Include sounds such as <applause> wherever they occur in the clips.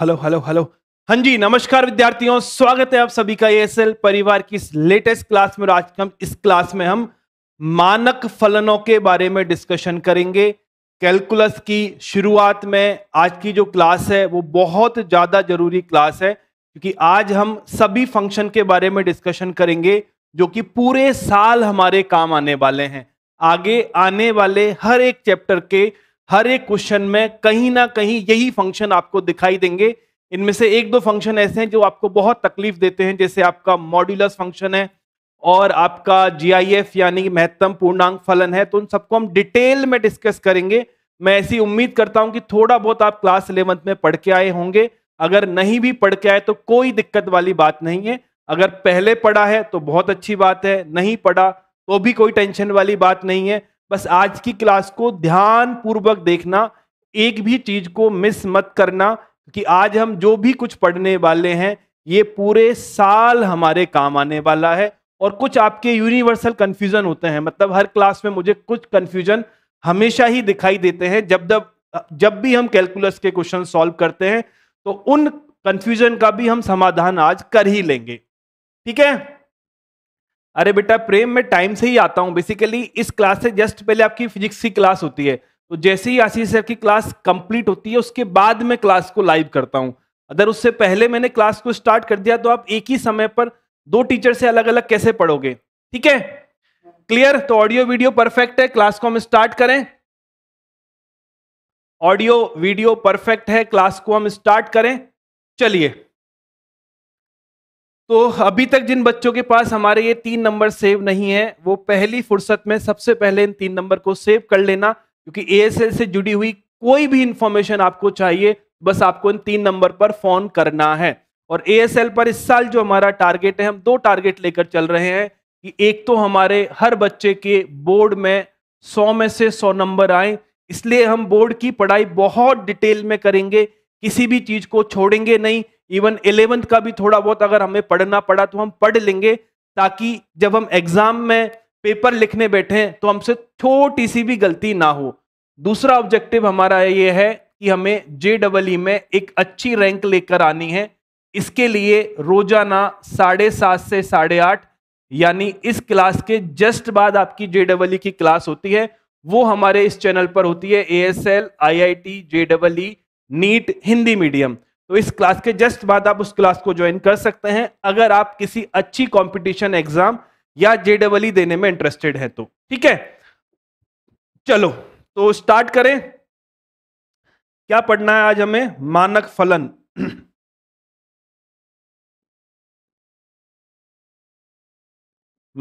hello hello hello हाँ जी नमस्कार विद्यार्थियों स्वागत है आप सभी का एएसएल परिवार की इस लेटेस्ट क्लास में आज हम इस क्लास में हम मानक फलनों के बारे में डिस्कशन करेंगे कैलकुलस की शुरुआत में आज की जो क्लास है वो बहुत ज़्यादा जरूरी क्लास है क्योंकि आज हम सभी फंक्शन के बारे में डिस्कशन करेंगे जो कि पूरे साल हमारे काम आने वाले हैं आगे आने वाले हर एक चैप्टर के हर एक क्वेश्चन में कहीं ना कहीं यही फंक्शन आपको दिखाई देंगे इनमें से एक दो फंक्शन ऐसे हैं जो आपको बहुत तकलीफ देते हैं जैसे आपका मॉड्यूलस फंक्शन है और आपका जीआईएफ यानी महत्तम पूर्णांक फलन है तो उन सबको हम डिटेल में डिस्कस करेंगे मैं ऐसी उम्मीद करता हूं कि थोड़ा बहुत आप क्लास इलेवंथ में पढ़ के आए होंगे अगर नहीं भी पढ़ के आए तो कोई दिक्कत वाली बात नहीं है अगर पहले पढ़ा है तो बहुत अच्छी बात है नहीं पढ़ा तो भी कोई टेंशन वाली बात नहीं है बस आज की क्लास को ध्यान पूर्वक देखना एक भी चीज को मिस मत करना कि आज हम जो भी कुछ पढ़ने वाले हैं ये पूरे साल हमारे काम आने वाला है और कुछ आपके यूनिवर्सल कन्फ्यूजन होते हैं मतलब हर क्लास में मुझे कुछ कन्फ्यूजन हमेशा ही दिखाई देते हैं जब जब जब भी हम कैलकुलस के क्वेश्चन सॉल्व करते हैं तो उन कन्फ्यूजन का भी हम समाधान आज कर ही लेंगे ठीक है अरे बेटा प्रेम में टाइम से ही आता हूँ बेसिकली इस क्लास से जस्ट पहले आपकी फिजिक्स की क्लास होती है तो जैसे ही आशीष सर की क्लास कंप्लीट होती है उसके बाद मैं क्लास को लाइव करता हूँ अगर उससे पहले मैंने क्लास को स्टार्ट कर दिया तो आप एक ही समय पर दो टीचर से अलग अलग कैसे पढ़ोगे ठीक है क्लियर तो ऑडियो वीडियो परफेक्ट है क्लास को हम स्टार्ट करें ऑडियो वीडियो परफेक्ट है क्लास को हम स्टार्ट करें चलिए तो अभी तक जिन बच्चों के पास हमारे ये तीन नंबर सेव नहीं है वो पहली फुर्सत में सबसे पहले इन तीन नंबर को सेव कर लेना क्योंकि एएसएल से जुड़ी हुई कोई भी इंफॉर्मेशन आपको चाहिए बस आपको इन तीन नंबर पर फोन करना है और एएसएल पर इस साल जो हमारा टारगेट है हम दो टारगेट लेकर चल रहे हैं कि एक तो हमारे हर बच्चे के बोर्ड में सौ में से सौ नंबर आए इसलिए हम बोर्ड की पढ़ाई बहुत डिटेल में करेंगे किसी भी चीज को छोड़ेंगे नहीं इवन इलेवंथ का भी थोड़ा बहुत अगर हमें पढ़ना पड़ा तो हम पढ़ लेंगे ताकि जब हम एग्जाम में पेपर लिखने बैठे तो हमसे छोटी सी भी गलती ना हो दूसरा ऑब्जेक्टिव हमारा ये है कि हमें जे डबल ई में एक अच्छी रैंक लेकर आनी है इसके लिए रोजाना साढ़े सात से साढ़े आठ यानी इस क्लास के जस्ट बाद आपकी जे डबल ई की क्लास होती है वो हमारे इस चैनल पर होती है A S L I I T J double E NEET Hindi medium तो इस क्लास के जस्ट बाद आप उस क्लास को ज्वाइन कर सकते हैं अगर आप किसी अच्छी कॉम्पिटिशन एग्जाम या जेडबल e देने में इंटरेस्टेड है तो ठीक है चलो तो स्टार्ट करें क्या पढ़ना है आज हमें मानक फलन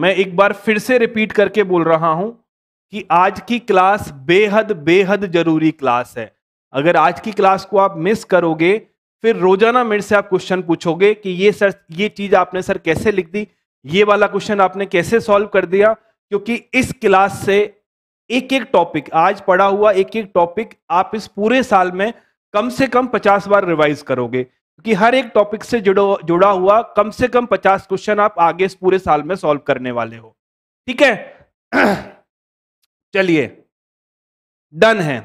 मैं एक बार फिर से रिपीट करके बोल रहा हूं कि आज की क्लास बेहद बेहद जरूरी क्लास है अगर आज की क्लास को आप मिस करोगे फिर रोजाना मेरे से आप क्वेश्चन पूछोगे कि ये सर ये चीज आपने सर कैसे लिख दी ये वाला क्वेश्चन आपने कैसे सॉल्व कर दिया क्योंकि इस क्लास से एक एक टॉपिक आज पढ़ा हुआ एक एक टॉपिक आप इस पूरे साल में कम से कम पचास बार रिवाइज करोगे क्योंकि हर एक टॉपिक से जुड़ो जुड़ा हुआ कम से कम पचास क्वेश्चन आप आगे इस पूरे साल में सॉल्व करने वाले हो ठीक है <clears throat> चलिए डन है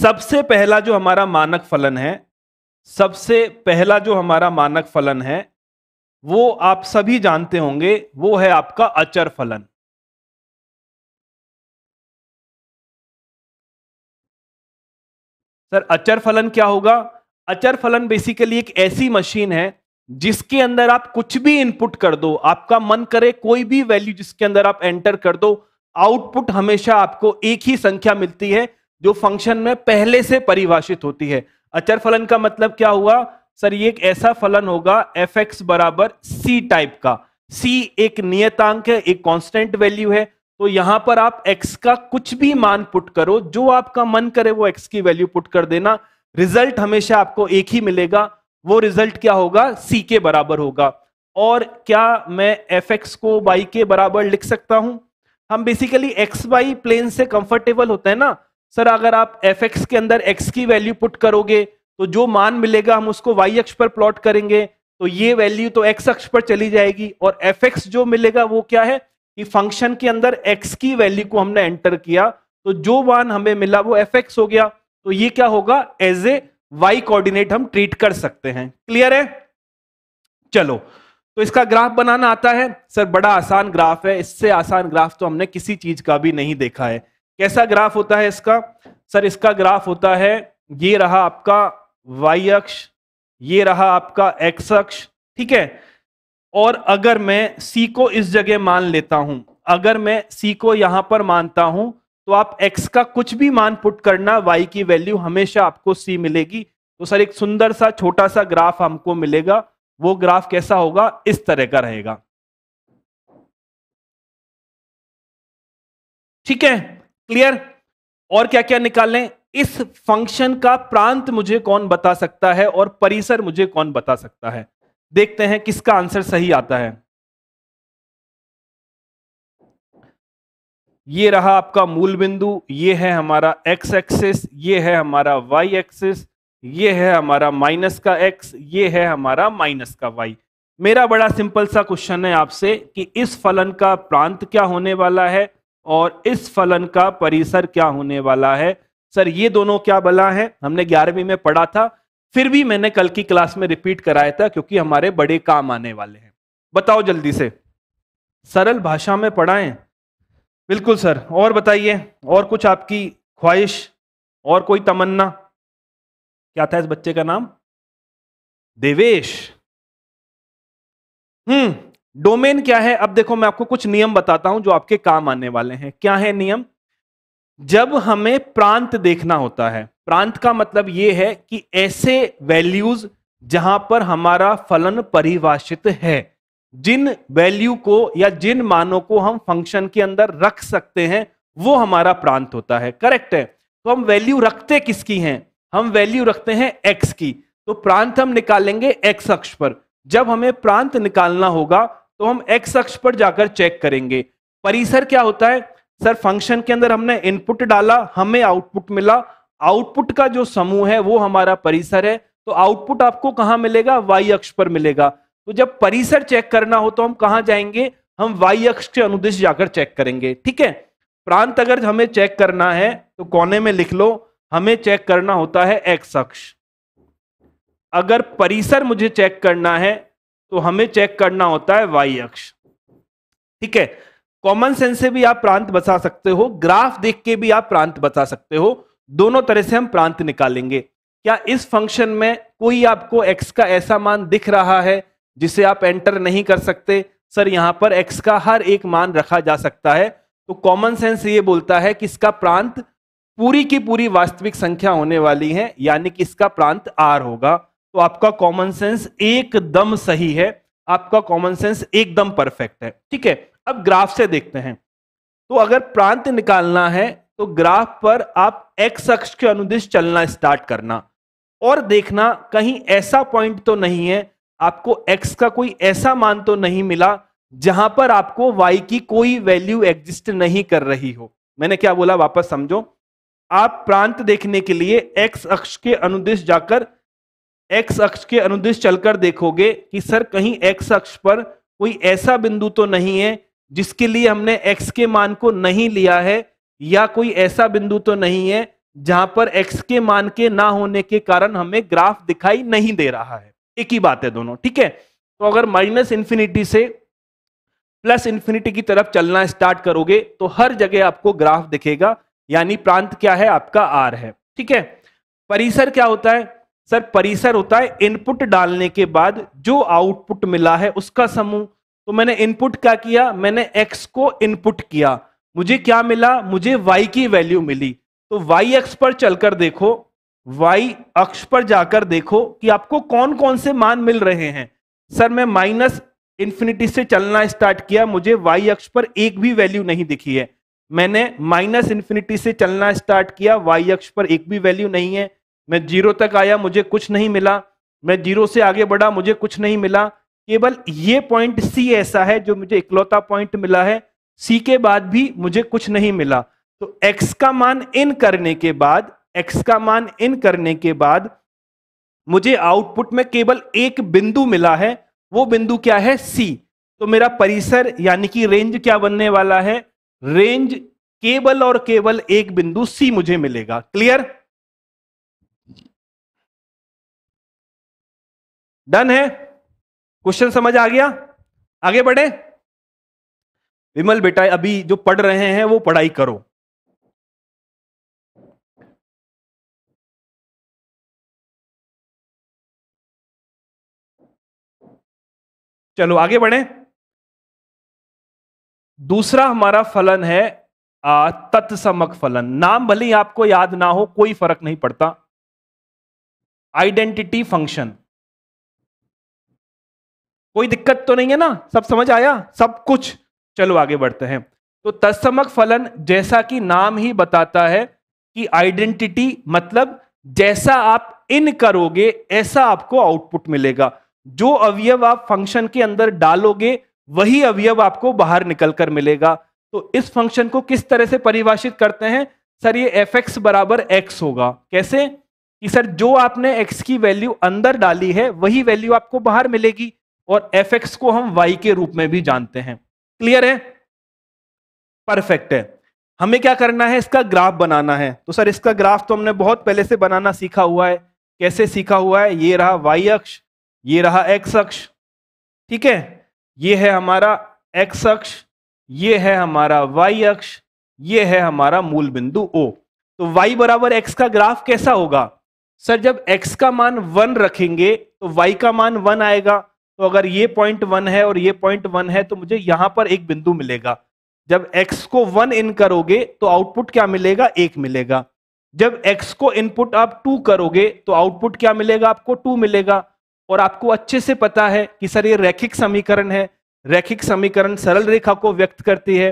सबसे पहला जो हमारा मानक फलन है सबसे पहला जो हमारा मानक फलन है वो आप सभी जानते होंगे वो है आपका अचर फलन सर अचर फलन क्या होगा अचर फलन बेसिकली एक ऐसी मशीन है जिसके अंदर आप कुछ भी इनपुट कर दो आपका मन करे कोई भी वैल्यू जिसके अंदर आप एंटर कर दो आउटपुट हमेशा आपको एक ही संख्या मिलती है जो फंक्शन में पहले से परिभाषित होती है अचर फलन का मतलब क्या हुआ सर ये एक ऐसा फलन होगा एफ एक्स बराबर सी टाइप का सी एक नियतांक है एक कांस्टेंट वैल्यू है तो यहां पर आप एक्स का कुछ भी मान पुट करो जो आपका मन करे वो एक्स की वैल्यू पुट कर देना रिजल्ट हमेशा आपको एक ही मिलेगा वो रिजल्ट क्या होगा सी के बराबर होगा और क्या मैं एफ एक्स को वाई के बराबर लिख सकता हूं हम बेसिकली एक्स वाई प्लेन से कंफर्टेबल होते हैं ना सर अगर आप एफ एक्स के अंदर एक्स की वैल्यू पुट करोगे तो जो मान मिलेगा हम उसको वाई अक्ष पर प्लॉट करेंगे तो ये वैल्यू तो एक्स अक्ष पर चली जाएगी और एफ एक्स जो मिलेगा वो क्या है कि फंक्शन के अंदर एक्स की वैल्यू को हमने एंटर किया तो जो मान हमें मिला वो एफ एक्स हो गया तो ये क्या होगा एज ए वाई कोऑर्डिनेट हम ट्रीट कर सकते हैं क्लियर है चलो तो इसका ग्राफ बनाना आता है सर बड़ा आसान ग्राफ है इससे आसान ग्राफ तो हमने किसी चीज का भी नहीं देखा है कैसा ग्राफ होता है इसका सर इसका ग्राफ होता है ये रहा आपका वाई अक्ष ये रहा आपका एक्स अक्ष ठीक है और अगर मैं सी को इस जगह मान लेता हूं अगर मैं सी को यहां पर मानता हूं तो आप एक्स का कुछ भी मान पुट करना वाई की वैल्यू हमेशा आपको सी मिलेगी तो सर एक सुंदर सा छोटा सा ग्राफ हमको मिलेगा वो ग्राफ कैसा होगा इस तरह का रहेगा ठीक है क्लियर और क्या क्या निकाल लें इस फंक्शन का प्रांत मुझे कौन बता सकता है और परिसर मुझे कौन बता सकता है देखते हैं किसका आंसर सही आता है ये रहा आपका मूल बिंदु ये है हमारा एक्स एक्सिस ये है हमारा वाई एक्सिस ये है हमारा माइनस का एक्स ये है हमारा माइनस का वाई मेरा बड़ा सिंपल सा क्वेश्चन है आपसे कि इस फलन का प्रांत क्या होने वाला है और इस फलन का परिसर क्या होने वाला है सर ये दोनों क्या बला है हमने ग्यारहवीं में पढ़ा था फिर भी मैंने कल की क्लास में रिपीट कराया था क्योंकि हमारे बड़े काम आने वाले हैं बताओ जल्दी से सरल भाषा में पढ़ाए बिल्कुल सर और बताइए और कुछ आपकी ख्वाहिश और कोई तमन्ना क्या था इस बच्चे का नाम देवेश हम्म डोमेन क्या है अब देखो मैं आपको कुछ नियम बताता हूं जो आपके काम आने वाले हैं क्या है नियम जब हमें प्रांत देखना होता है प्रांत का मतलब यह है कि ऐसे वैल्यूज जहां पर हमारा फलन परिभाषित है जिन वैल्यू को या जिन मानों को हम फंक्शन के अंदर रख सकते हैं वो हमारा प्रांत होता है करेक्ट है तो हम वैल्यू रखते किसकी हैं हम वैल्यू रखते हैं एक्स की तो प्रांत हम निकालेंगे एक्स अक्ष पर जब हमें प्रांत निकालना होगा तो हम एक्स अक्ष पर जाकर चेक करेंगे परिसर क्या होता है सर फंक्शन के अंदर हमने इनपुट डाला हमें आउटपुट मिला आउटपुट का जो समूह है वो हमारा परिसर है तो आउटपुट आपको कहां मिलेगा वाई अक्ष पर मिलेगा तो जब परिसर चेक करना हो तो हम कहां जाएंगे हम वाई अक्ष के अनुदेश जाकर चेक करेंगे ठीक है प्रांत अगर हमें चेक करना है तो कोने में लिख लो हमें चेक करना होता है एक्स अक्ष अगर परिसर मुझे चेक करना है तो हमें चेक करना होता है वाई अक्ष ठीक है कॉमन सेंस से भी आप प्रांत बचा सकते हो ग्राफ देख के भी आप प्रांत बचा सकते हो दोनों तरह से हम प्रांत निकालेंगे क्या इस फंक्शन में कोई आपको एक्स का ऐसा मान दिख रहा है जिसे आप एंटर नहीं कर सकते सर यहां पर एक्स का हर एक मान रखा जा सकता है तो कॉमन सेंस ये बोलता है कि इसका प्रांत पूरी की पूरी वास्तविक संख्या होने वाली है यानी कि इसका प्रांत आर होगा तो आपका कॉमन सेंस एकदम सही है आपका कॉमन सेंस एकदम परफेक्ट है ठीक है अब ग्राफ से देखते हैं तो अगर प्रांत निकालना है तो ग्राफ पर आप एक्स अक्ष के अनुदेश चलना स्टार्ट करना और देखना कहीं ऐसा पॉइंट तो नहीं है आपको एक्स का कोई ऐसा मान तो नहीं मिला जहां पर आपको वाई की कोई वैल्यू एग्जिस्ट नहीं कर रही हो मैंने क्या बोला वापस समझो आप प्रांत देखने के लिए एक्स अक्ष के अनुदेश जाकर एक्स अक्ष के अनुदिश चलकर देखोगे कि सर कहीं एक्स अक्ष पर कोई ऐसा बिंदु तो नहीं है जिसके लिए हमने एक्स के मान को नहीं लिया है या कोई ऐसा बिंदु तो नहीं है जहां पर एक्स के मान के ना होने के कारण हमें ग्राफ दिखाई नहीं दे रहा है एक ही बात है दोनों ठीक है तो अगर माइनस इंफिनिटी से प्लस इंफिनिटी की तरफ चलना स्टार्ट करोगे तो हर जगह आपको ग्राफ दिखेगा यानी प्रांत क्या है आपका आर है ठीक है परिसर क्या होता है सर परिसर होता है इनपुट डालने के बाद जो आउटपुट मिला है उसका समूह तो मैंने इनपुट क्या किया मैंने एक्स को इनपुट किया मुझे क्या मिला मुझे वाई की वैल्यू मिली तो वाई एक्स पर चलकर देखो वाई अक्ष पर जाकर देखो कि आपको कौन कौन से मान मिल रहे हैं सर मैं माइनस इन्फिनिटी से चलना स्टार्ट किया मुझे वाई अक्ष पर एक भी वैल्यू नहीं दिखी है मैंने माइनस इन्फिनिटी से चलना स्टार्ट किया वाई अक्ष पर एक भी वैल्यू नहीं है मैं जीरो तक आया मुझे कुछ नहीं मिला मैं जीरो से आगे बढ़ा मुझे कुछ नहीं मिला केवल ये पॉइंट सी ऐसा है जो मुझे इकलौता पॉइंट मिला है सी के बाद भी मुझे कुछ नहीं मिला तो एक्स का मान इन करने के बाद एक्स का मान इन करने के बाद मुझे आउटपुट में केवल एक बिंदु मिला है वो बिंदु क्या है सी तो मेरा परिसर यानी कि रेंज क्या बनने वाला है रेंज केवल और केवल एक बिंदु सी मुझे मिलेगा क्लियर डन है क्वेश्चन समझ आ गया आगे बढ़े विमल बेटा अभी जो पढ़ रहे हैं वो पढ़ाई करो चलो आगे बढ़े दूसरा हमारा फलन है तत्समक फलन नाम भले ही आपको याद ना हो कोई फर्क नहीं पड़ता आइडेंटिटी फंक्शन कोई दिक्कत तो नहीं है ना सब समझ आया सब कुछ चलो आगे बढ़ते हैं तो तत्समक फलन जैसा कि नाम ही बताता है कि आइडेंटिटी मतलब जैसा आप इन करोगे ऐसा आपको आउटपुट मिलेगा जो अवयव आप फंक्शन के अंदर डालोगे वही अवयव आपको बाहर निकलकर मिलेगा तो इस फंक्शन को किस तरह से परिभाषित करते हैं सर ये एफ एक्स बराबर एक्स होगा कैसे कि सर जो आपने एक्स की वैल्यू अंदर डाली है वही वैल्यू आपको बाहर मिलेगी और एफ एक्स को हम वाई के रूप में भी जानते हैं क्लियर है परफेक्ट है हमें क्या करना है इसका ग्राफ बनाना है तो सर इसका ग्राफ तो हमने बहुत पहले से बनाना सीखा हुआ है कैसे सीखा हुआ है ये रहा वाई अक्ष ये रहा एक्स अक्ष ठीक है ये है हमारा एक्स अक्ष ये है हमारा वाई अक्ष ये है हमारा मूल बिंदु ओ तो वाई बराबर एक्स का ग्राफ कैसा होगा सर जब एक्स का मान वन रखेंगे तो वाई का मान वन आएगा तो अगर ये पॉइंट वन है और ये पॉइंट वन है तो मुझे यहां पर एक बिंदु मिलेगा जब x को वन इन करोगे तो आउटपुट क्या मिलेगा एक मिलेगा जब x को इनपुट आप टू करोगे तो आउटपुट क्या मिलेगा आपको टू मिलेगा और आपको अच्छे से पता है कि सर ये रैखिक समीकरण है रैखिक समीकरण सरल रेखा को व्यक्त करती है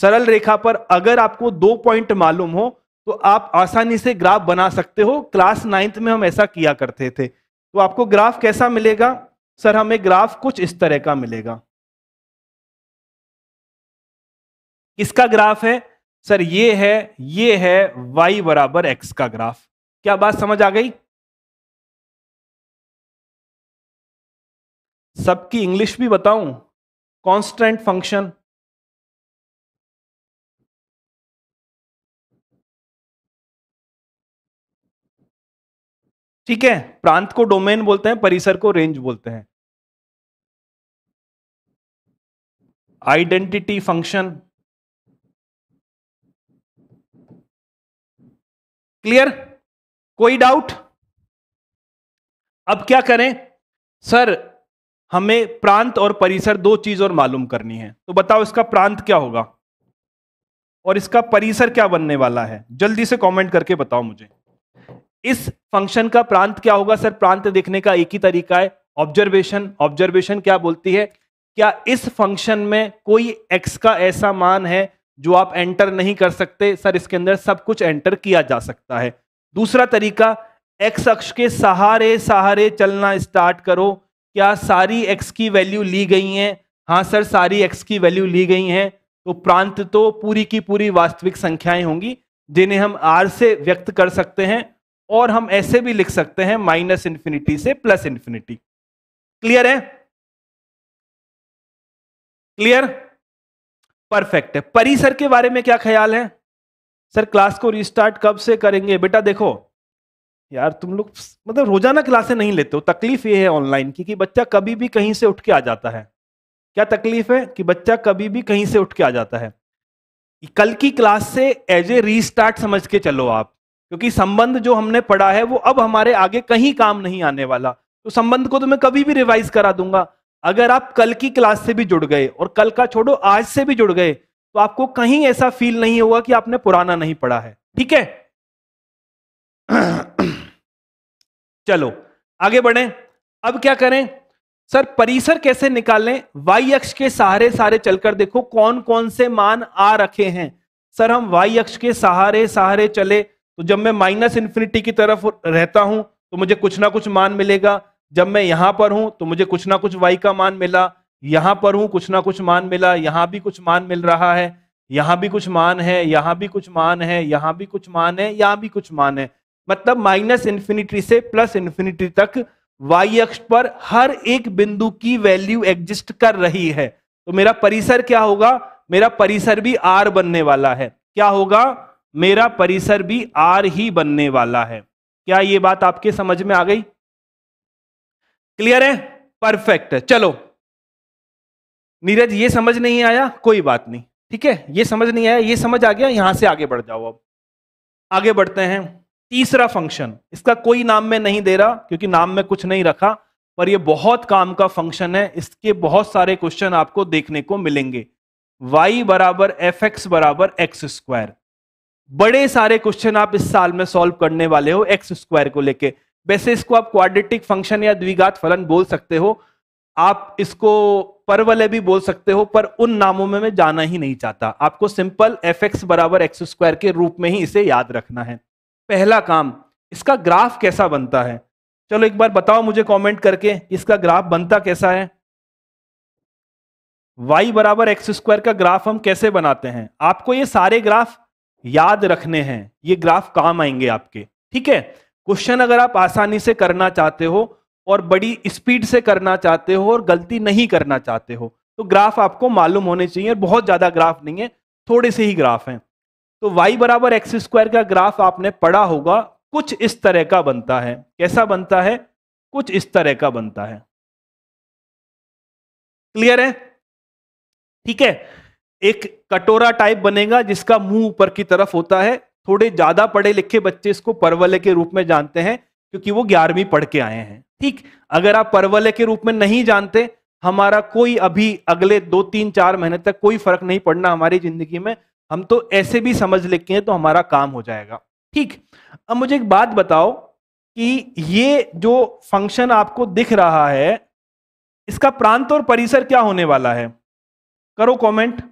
सरल रेखा पर अगर आपको दो पॉइंट मालूम हो तो आप आसानी से ग्राफ बना सकते हो क्लास नाइन्थ में हम ऐसा किया करते थे तो आपको ग्राफ कैसा मिलेगा सर हमें ग्राफ कुछ इस तरह का मिलेगा किसका ग्राफ है सर ये है ये है वाई बराबर एक्स का ग्राफ क्या बात समझ आ गई सबकी इंग्लिश भी बताऊं कांस्टेंट फंक्शन ठीक है प्रांत को डोमेन बोलते हैं परिसर को रेंज बोलते हैं आइडेंटिटी फंक्शन क्लियर कोई डाउट अब क्या करें सर हमें प्रांत और परिसर दो चीज और मालूम करनी है तो बताओ इसका प्रांत क्या होगा और इसका परिसर क्या बनने वाला है जल्दी से कमेंट करके बताओ मुझे इस फंक्शन का प्रांत क्या होगा सर प्रांत देखने का एक ही तरीका है ऑब्जर्वेशन ऑब्जर्वेशन क्या बोलती है क्या इस फंक्शन में कोई एक्स का ऐसा मान है जो आप एंटर नहीं कर सकते सर इसके अंदर सब कुछ एंटर किया जा सकता है दूसरा तरीका एक्स अक्ष के सहारे सहारे चलना स्टार्ट करो क्या सारी एक्स की वैल्यू ली गई हैं हाँ सर सारी एक्स की वैल्यू ली गई हैं तो प्रांत तो पूरी की पूरी वास्तविक संख्याएं होंगी जिन्हें हम आर से व्यक्त कर सकते हैं और हम ऐसे भी लिख सकते हैं माइनस इंफिनिटी से प्लस इंफिनिटी क्लियर है क्लियर परफेक्ट है परी सर के बारे में क्या ख्याल है सर क्लास को रिस्टार्ट कब से करेंगे बेटा देखो यार तुम लोग मतलब रोजाना क्लासे नहीं लेते हो तकलीफ ये है ऑनलाइन की कि बच्चा कभी भी कहीं से उठ के आ जाता है क्या तकलीफ है कि बच्चा कभी भी कहीं से उठ के आ जाता है कल की क्लास से एज ए रीस्टार्ट समझ के चलो आप क्योंकि संबंध जो हमने पढ़ा है वो अब हमारे आगे कहीं काम नहीं आने वाला तो संबंध को तो मैं कभी भी रिवाइज करा दूंगा अगर आप कल की क्लास से भी जुड़ गए और कल का छोड़ो आज से भी जुड़ गए तो आपको कहीं ऐसा फील नहीं होगा कि आपने पुराना नहीं पढ़ा है ठीक है <clears throat> चलो आगे बढ़े अब क्या करें सर परिसर कैसे निकालें वाई अक्ष के सहारे सहारे चलकर देखो कौन कौन से मान आ रखे हैं सर हम वाई अक्ष के सहारे सहारे चले तो जब मैं माइनस इन्फिनिटी की तरफ रहता हूं तो मुझे कुछ ना कुछ मान मिलेगा जब मैं यहां पर हूं तो मुझे कुछ ना कुछ वाई का मान मिला यहां पर हूं कुछ ना कुछ मान मिला यहां भी कुछ मान मिल रहा है यहां भी कुछ मान है यहां भी कुछ मान है यहां भी कुछ मान है यहां भी कुछ मान है मतलब माइनस इन्फिनिटी से प्लस इन्फिनिटी तक वाई अक्ष पर हर एक बिंदु की वैल्यू एग्जिस्ट कर रही है तो मेरा परिसर क्या होगा मेरा परिसर भी आर बनने वाला है क्या होगा मेरा परिसर भी आर ही बनने वाला है क्या ये बात आपके समझ में आ गई क्लियर है परफेक्ट है चलो नीरज ये समझ नहीं आया कोई बात नहीं ठीक है ये समझ नहीं आया ये समझ आ गया यहां से आगे बढ़ जाओ अब आगे बढ़ते हैं तीसरा फंक्शन इसका कोई नाम में नहीं दे रहा क्योंकि नाम में कुछ नहीं रखा पर यह बहुत काम का फंक्शन है इसके बहुत सारे क्वेश्चन आपको देखने को मिलेंगे y बराबर एफ एक्स बराबर एक्स स्क्वायर बड़े सारे क्वेश्चन आप इस साल में सॉल्व करने वाले हो एक्स स्क्वायर को लेके वैसे इसको आप क्वाड्रेटिक फंक्शन या द्विघात फलन बोल सकते हो आप इसको परवलय भी बोल सकते हो पर उन नामों में मैं जाना ही नहीं चाहता आपको सिंपल एफ एक्स बराबर एक्स स्क्वायर के रूप में ही इसे याद रखना है पहला काम इसका ग्राफ कैसा बनता है चलो एक बार बताओ मुझे कॉमेंट करके इसका ग्राफ बनता कैसा है y बराबर एक्स स्क्वायर का ग्राफ हम कैसे बनाते हैं आपको ये सारे ग्राफ याद रखने हैं ये ग्राफ काम आएंगे आपके ठीक है क्वेश्चन अगर आप आसानी से करना चाहते हो और बड़ी स्पीड से करना चाहते हो और गलती नहीं करना चाहते हो तो ग्राफ आपको मालूम होने चाहिए और बहुत ज़्यादा ग्राफ नहीं है थोड़े से ही ग्राफ हैं तो y बराबर एक्स स्क्वायर का ग्राफ आपने पढ़ा होगा कुछ इस तरह का बनता है कैसा बनता है कुछ इस तरह का बनता है क्लियर है ठीक है एक कटोरा टाइप बनेगा जिसका मुंह ऊपर की तरफ होता है थोड़े ज्यादा पढ़े लिखे बच्चे इसको परवले के रूप में जानते हैं क्योंकि वो ग्यारहवीं पढ़ के आए हैं ठीक अगर आप परवले के रूप में नहीं जानते हमारा कोई अभी अगले दो तीन चार महीने तक कोई फर्क नहीं पड़ना हमारी जिंदगी में हम तो ऐसे भी समझ लेके हैं तो हमारा काम हो जाएगा ठीक अब मुझे एक बात बताओ कि ये जो फंक्शन आपको दिख रहा है इसका प्रांत और परिसर क्या होने वाला है करो कमेंट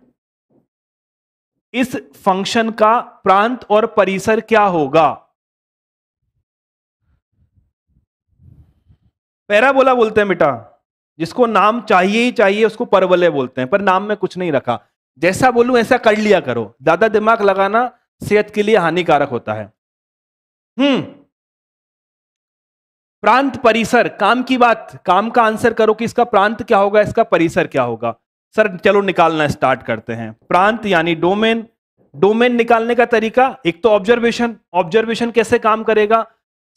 इस फंक्शन का प्रांत और परिसर क्या होगा पैराबोला बोलते हैं बेटा जिसको नाम चाहिए ही चाहिए उसको परवलय बोलते हैं पर नाम में कुछ नहीं रखा जैसा बोलूं ऐसा कर लिया करो ज्यादा दिमाग लगाना सेहत के लिए हानिकारक होता है हम्म प्रांत परिसर काम की बात काम का आंसर करो कि इसका प्रांत क्या होगा इसका परिसर क्या होगा सर चलो निकालना स्टार्ट करते हैं प्रांत यानी डोमेन डोमेन निकालने का तरीका एक तो ऑब्जर्वेशन ऑब्जर्वेशन कैसे काम करेगा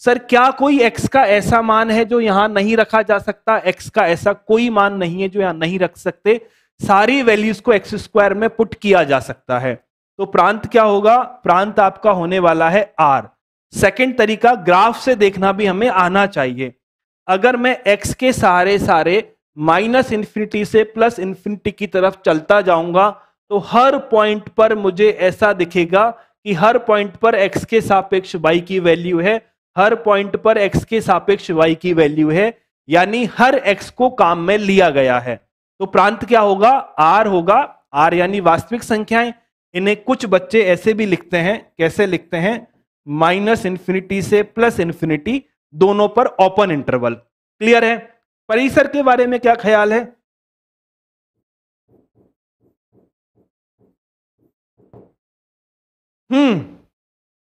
सर क्या कोई एक्स का ऐसा मान है जो यहां नहीं रखा जा सकता एक्स का ऐसा कोई मान नहीं है जो यहां नहीं रख सकते सारी वैल्यूज को एक्स स्क्वायर में पुट किया जा सकता है तो प्रांत क्या होगा प्रांत आपका होने वाला है आर सेकेंड तरीका ग्राफ से देखना भी हमें आना चाहिए अगर मैं एक्स के सारे सारे माइनस इन्फिनिटी से प्लस इन्फिनिटी की तरफ चलता जाऊंगा तो हर पॉइंट पर मुझे ऐसा दिखेगा कि हर पॉइंट पर एक्स के सापेक्ष वाई की वैल्यू है हर पॉइंट पर एक्स के सापेक्ष वाई की वैल्यू है यानी हर एक्स को काम में लिया गया है तो प्रांत क्या होगा आर होगा आर यानी वास्तविक संख्याएं इन्हें कुछ बच्चे ऐसे भी लिखते हैं कैसे लिखते हैं माइनस इन्फिनिटी से प्लस इन्फिनिटी दोनों पर ओपन इंटरवल क्लियर है परिसर के बारे में क्या ख्याल है हम्म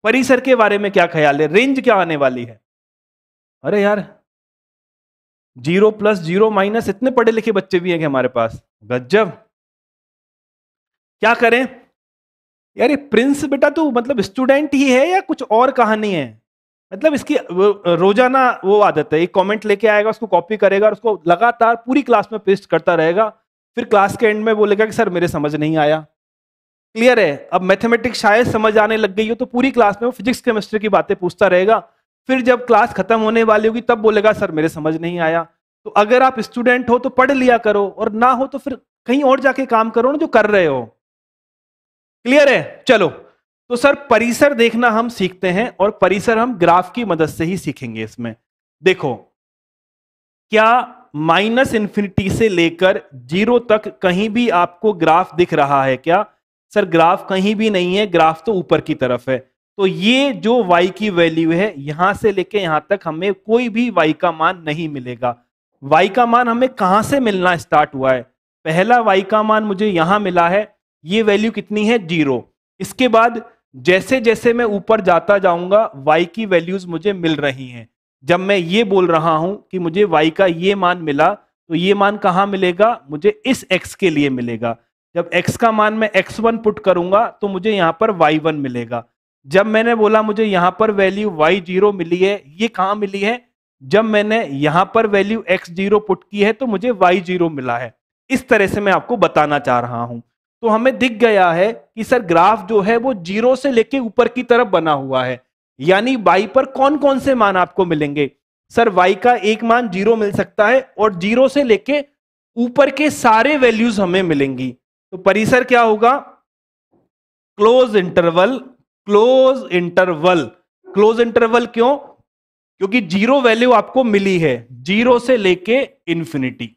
परिसर के बारे में क्या ख्याल है रेंज क्या आने वाली है अरे यार जीरो प्लस जीरो माइनस इतने पढ़े लिखे बच्चे भी हैं कि हमारे पास गजब क्या करें यार ये प्रिंस बेटा तू तो मतलब स्टूडेंट ही है या कुछ और कहानी है मतलब इसकी रोजाना वो आदत है एक कमेंट लेके आएगा उसको कॉपी करेगा और उसको लगातार पूरी क्लास में पेस्ट करता रहेगा फिर क्लास के एंड में बोलेगा कि सर मेरे समझ नहीं आया क्लियर है अब मैथमेटिक्स शायद समझ आने लग गई हो तो पूरी क्लास में वो फिजिक्स केमिस्ट्री की बातें पूछता रहेगा फिर जब क्लास खत्म होने वाली होगी तब बोलेगा सर मेरे समझ नहीं आया तो अगर आप स्टूडेंट हो तो पढ़ लिया करो और ना हो तो फिर कहीं और जाके काम करो ना जो कर रहे हो क्लियर है चलो तो सर परिसर देखना हम सीखते हैं और परिसर हम ग्राफ की मदद से ही सीखेंगे इसमें देखो क्या माइनस इन्फिनिटी से लेकर जीरो तक कहीं भी आपको ग्राफ दिख रहा है क्या सर ग्राफ कहीं भी नहीं है ग्राफ तो ऊपर की तरफ है तो ये जो y की वैल्यू है यहां से लेके यहां तक हमें कोई भी y का मान नहीं मिलेगा y का मान हमें कहां से मिलना स्टार्ट हुआ है पहला y का मान मुझे यहां मिला है ये वैल्यू कितनी है जीरो इसके बाद जैसे जैसे मैं ऊपर जाता जाऊंगा वाई की वैल्यूज मुझे मिल रही हैं जब मैं ये बोल रहा हूं कि मुझे वाई का ये मान मिला तो ये मान कहाँ मिलेगा मुझे इस एक्स के लिए मिलेगा जब एक्स का मान मैं एक्स वन पुट करूंगा तो मुझे यहाँ पर वाई वन मिलेगा जब मैंने बोला मुझे यहाँ पर वैल्यू वाई जीरो मिली है ये कहाँ मिली है जब मैंने यहाँ पर वैल्यू एक्स जीरो पुट की है तो मुझे वाई जीरो मिला है इस तरह से मैं आपको बताना चाह रहा हूँ तो हमें दिख गया है कि सर ग्राफ जो है वो जीरो से लेके ऊपर की तरफ बना हुआ है यानी वाई पर कौन कौन से मान आपको मिलेंगे सर वाई का एक मान जीरो मिल सकता है और जीरो से लेके ऊपर के सारे वैल्यूज हमें मिलेंगी तो परिसर क्या होगा close interval close interval close interval क्यों क्योंकि जीरो वैल्यू आपको मिली है जीरो से लेके इन्फिनिटी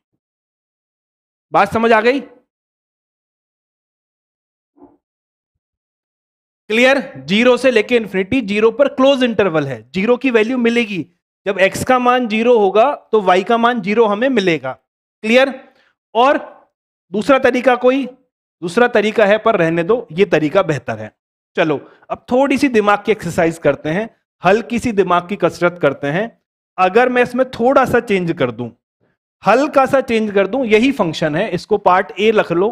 बात समझ आ गई क्लियर जीरो से लेके इन्फिनिटी जीरो पर क्लोज इंटरवल है जीरो की वैल्यू मिलेगी जब एक्स का मान जीरो होगा तो वाई का मान जीरो हमें मिलेगा क्लियर और दूसरा तरीका कोई दूसरा तरीका है पर रहने दो ये तरीका बेहतर है चलो अब थोड़ी सी दिमाग की एक्सरसाइज करते हैं हल्की सी दिमाग की कसरत करते हैं अगर मैं इसमें थोड़ा सा चेंज कर दूं हल्का सा चेंज कर दूं यही फंक्शन है इसको पार्ट ए लख लो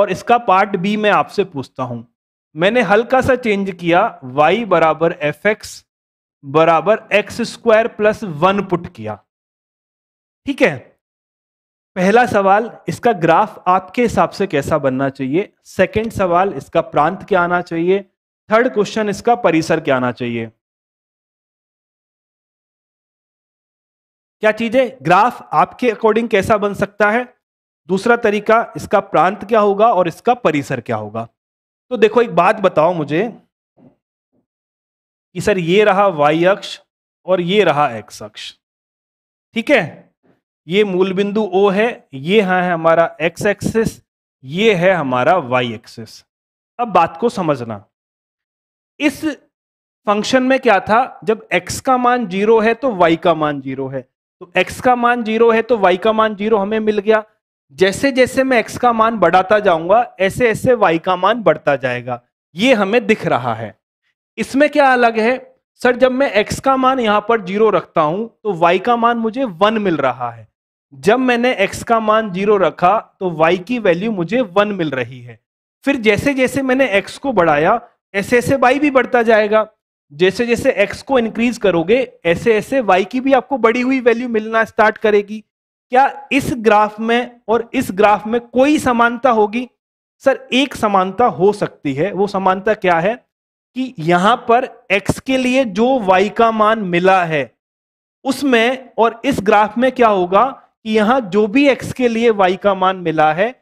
और इसका पार्ट बी मैं आपसे पूछता हूं मैंने हल्का सा चेंज किया वाई बराबर एफ एक्स बराबर X square plus one put किया ठीक है पहला सवाल इसका ग्राफ आपके हिसाब से कैसा बनना चाहिए सेकंड सवाल इसका प्रांत क्या आना चाहिए थर्ड क्वेश्चन इसका परिसर क्या आना चाहिए क्या चीज है ग्राफ आपके अकॉर्डिंग कैसा बन सकता है दूसरा तरीका इसका प्रांत क्या होगा और इसका परिसर क्या होगा तो देखो एक बात बताओ मुझे कि सर ये रहा वाई अक्ष और ये रहा एक्स अक्ष ठीक है ये मूल बिंदु ओ है ये हाँ है हमारा एक्स एक्सिस ये है हमारा वाई एक्सिस अब बात को समझना इस फंक्शन में क्या था जब x का मान जीरो है तो y का मान जीरो है तो x का मान जीरो है तो y का मान जीरो हमें मिल गया जैसे जैसे मैं एक्स का मान बढ़ाता जाऊंगा ऐसे ऐसे वाई का मान बढ़ता जाएगा ये हमें दिख रहा है इसमें क्या अलग है सर जब मैं एक्स का मान यहां पर जीरो रखता हूं तो वाई का मान मुझे वन मिल रहा है जब मैंने एक्स का मान जीरो रखा तो वाई की वैल्यू मुझे वन मिल रही है फिर जैसे जैसे मैंने एक्स को बढ़ाया ऐसे ऐसे वाई भी बढ़ता जाएगा जैसे जैसे एक्स को इंक्रीज करोगे ऐसे ऐसे वाई की भी आपको बड़ी हुई वैल्यू मिलना स्टार्ट करेगी क्या इस ग्राफ में और इस ग्राफ में कोई समानता होगी सर एक समानता हो सकती है वो समानता क्या है कि यहां पर x के लिए जो y का मान मिला है उसमें और इस ग्राफ में क्या होगा कि यहां जो भी x के लिए y का मान मिला है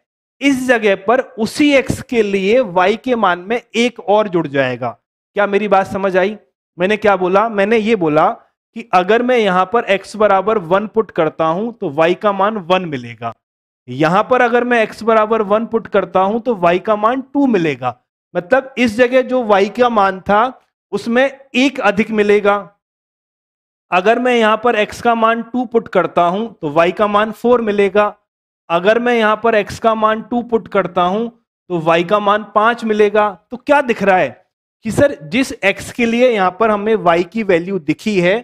इस जगह पर उसी x के लिए y के मान में एक और जुड़ जाएगा क्या मेरी बात समझ आई मैंने क्या बोला मैंने ये बोला कि अगर मैं यहां पर x बराबर वन पुट करता हूं तो y का मान वन मिलेगा यहां पर अगर मैं x बराबर वन पुट करता हूं तो y का मान टू मिलेगा मतलब इस जगह जो y का मान था उसमें एक अधिक मिलेगा अगर मैं यहां पर x का मान टू पुट करता हूं तो y का मान फोर मिलेगा अगर मैं यहां पर x का मान टू पुट करता हूं तो y का मान पांच मिलेगा तो क्या दिख रहा है कि सर जिस x के लिए यहां पर हमें y की वैल्यू दिखी है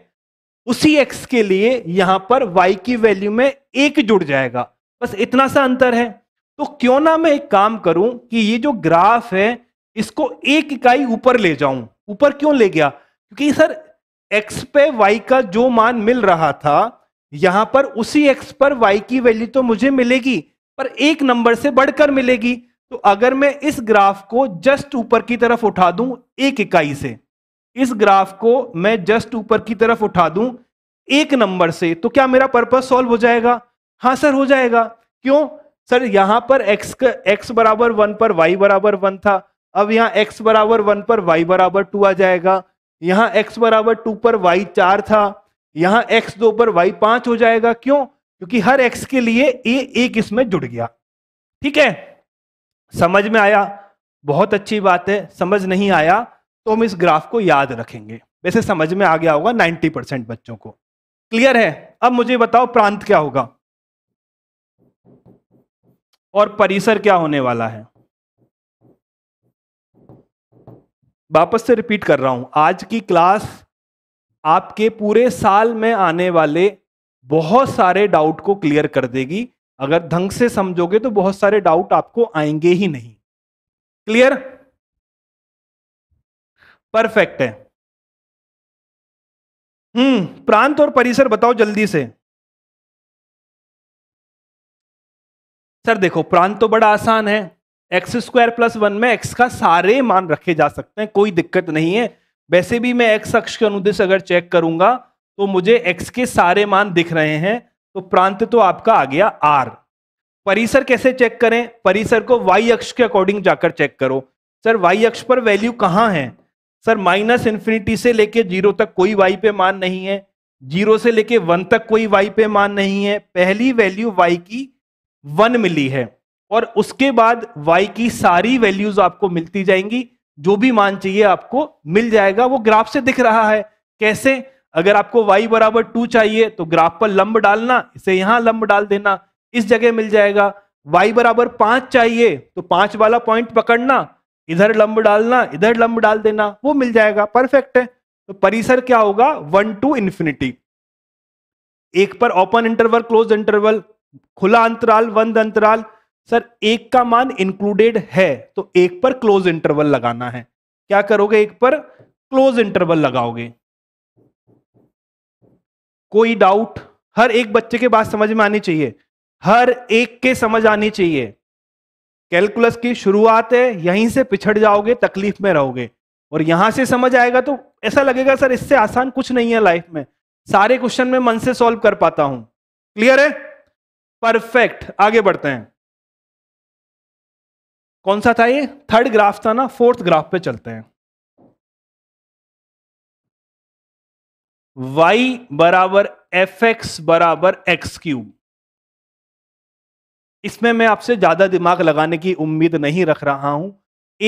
उसी एक्स के लिए यहां पर वाई की वैल्यू में एक जुड़ जाएगा बस इतना सा अंतर है तो क्यों ना मैं एक काम करूं कि ये जो ग्राफ है इसको एक इकाई ऊपर ले जाऊं ऊपर क्यों ले गया क्योंकि सर एक्स पे वाई का जो मान मिल रहा था यहां पर उसी एक्स पर वाई की वैल्यू तो मुझे मिलेगी पर एक नंबर से बढ़कर मिलेगी तो अगर मैं इस ग्राफ को जस्ट ऊपर की तरफ उठा दूं एक इकाई से इस ग्राफ को मैं जस्ट ऊपर की तरफ उठा दूं एक नंबर से तो क्या मेरा पर्पज सॉल्व हो जाएगा हाँ सर हो जाएगा क्यों सर यहां पर x x बराबर वन पर y बराबर वन था अब यहाँ x बराबर वन पर y बराबर टू आ जाएगा यहाँ x बराबर टू पर y चार था यहाँ x दो पर y पांच हो जाएगा क्यों क्योंकि हर x के लिए a एक इसमें जुड़ गया ठीक है समझ में आया बहुत अच्छी बात है समझ नहीं आया तो हम इस ग्राफ को याद रखेंगे वैसे समझ में आ गया होगा 90 परसेंट बच्चों को क्लियर है अब मुझे बताओ प्रांत क्या होगा और परिसर क्या होने वाला है वापस से रिपीट कर रहा हूं आज की क्लास आपके पूरे साल में आने वाले बहुत सारे डाउट को क्लियर कर देगी अगर ढंग से समझोगे तो बहुत सारे डाउट आपको आएंगे ही नहीं क्लियर परफेक्ट है हम्म प्रांत और परिसर बताओ जल्दी से सर देखो प्रांत तो बड़ा आसान है एक्स स्क्वायर प्लस वन में एक्स का सारे मान रखे जा सकते हैं कोई दिक्कत नहीं है वैसे भी मैं एक्स अक्ष के अनुदेश अगर चेक करूंगा तो मुझे एक्स के सारे मान दिख रहे हैं तो प्रांत तो आपका आ गया आर परिसर कैसे चेक करें परिसर को वाई अक्ष के अकॉर्डिंग जाकर चेक करो सर वाई अक्ष पर वैल्यू कहाँ है सर माइनस इन्फिनिटी से लेके जीरो तक कोई वाई पे मान नहीं है जीरो से लेके वन तक कोई वाई पे मान नहीं है पहली वैल्यू वाई की वन मिली है और उसके बाद वाई की सारी वैल्यूज आपको मिलती जाएंगी जो भी मान चाहिए आपको मिल जाएगा वो ग्राफ से दिख रहा है कैसे अगर आपको y बराबर टू चाहिए तो ग्राफ पर लंब डालना इसे यहां लंब डाल देना इस जगह मिल जाएगा y बराबर पांच चाहिए तो पांच वाला पॉइंट पकड़ना इधर लंब डालना इधर लंब डाल देना वो मिल जाएगा परफेक्ट है तो परिसर क्या होगा वन टू इंफिनिटी एक पर ओपन इंटरवल क्लोज इंटरवल खुला अंतराल बंद अंतराल सर एक का मान इंक्लूडेड है तो एक पर क्लोज इंटरवल लगाना है क्या करोगे एक पर क्लोज इंटरवल लगाओगे कोई डाउट हर एक बच्चे के बात समझ में आनी चाहिए हर एक के समझ आनी चाहिए कैलकुलस की शुरुआत है यहीं से पिछड़ जाओगे तकलीफ में रहोगे और यहां से समझ आएगा तो ऐसा लगेगा सर इससे आसान कुछ नहीं है लाइफ में सारे क्वेश्चन में मन से सॉल्व कर पाता हूं क्लियर है परफेक्ट आगे बढ़ते हैं कौन सा था ये थर्ड ग्राफ था ना फोर्थ ग्राफ पे चलते हैं y बराबर एफ एक्स बराबर एक्स क्यूब इसमें मैं आपसे ज़्यादा दिमाग लगाने की उम्मीद नहीं रख रहा हूं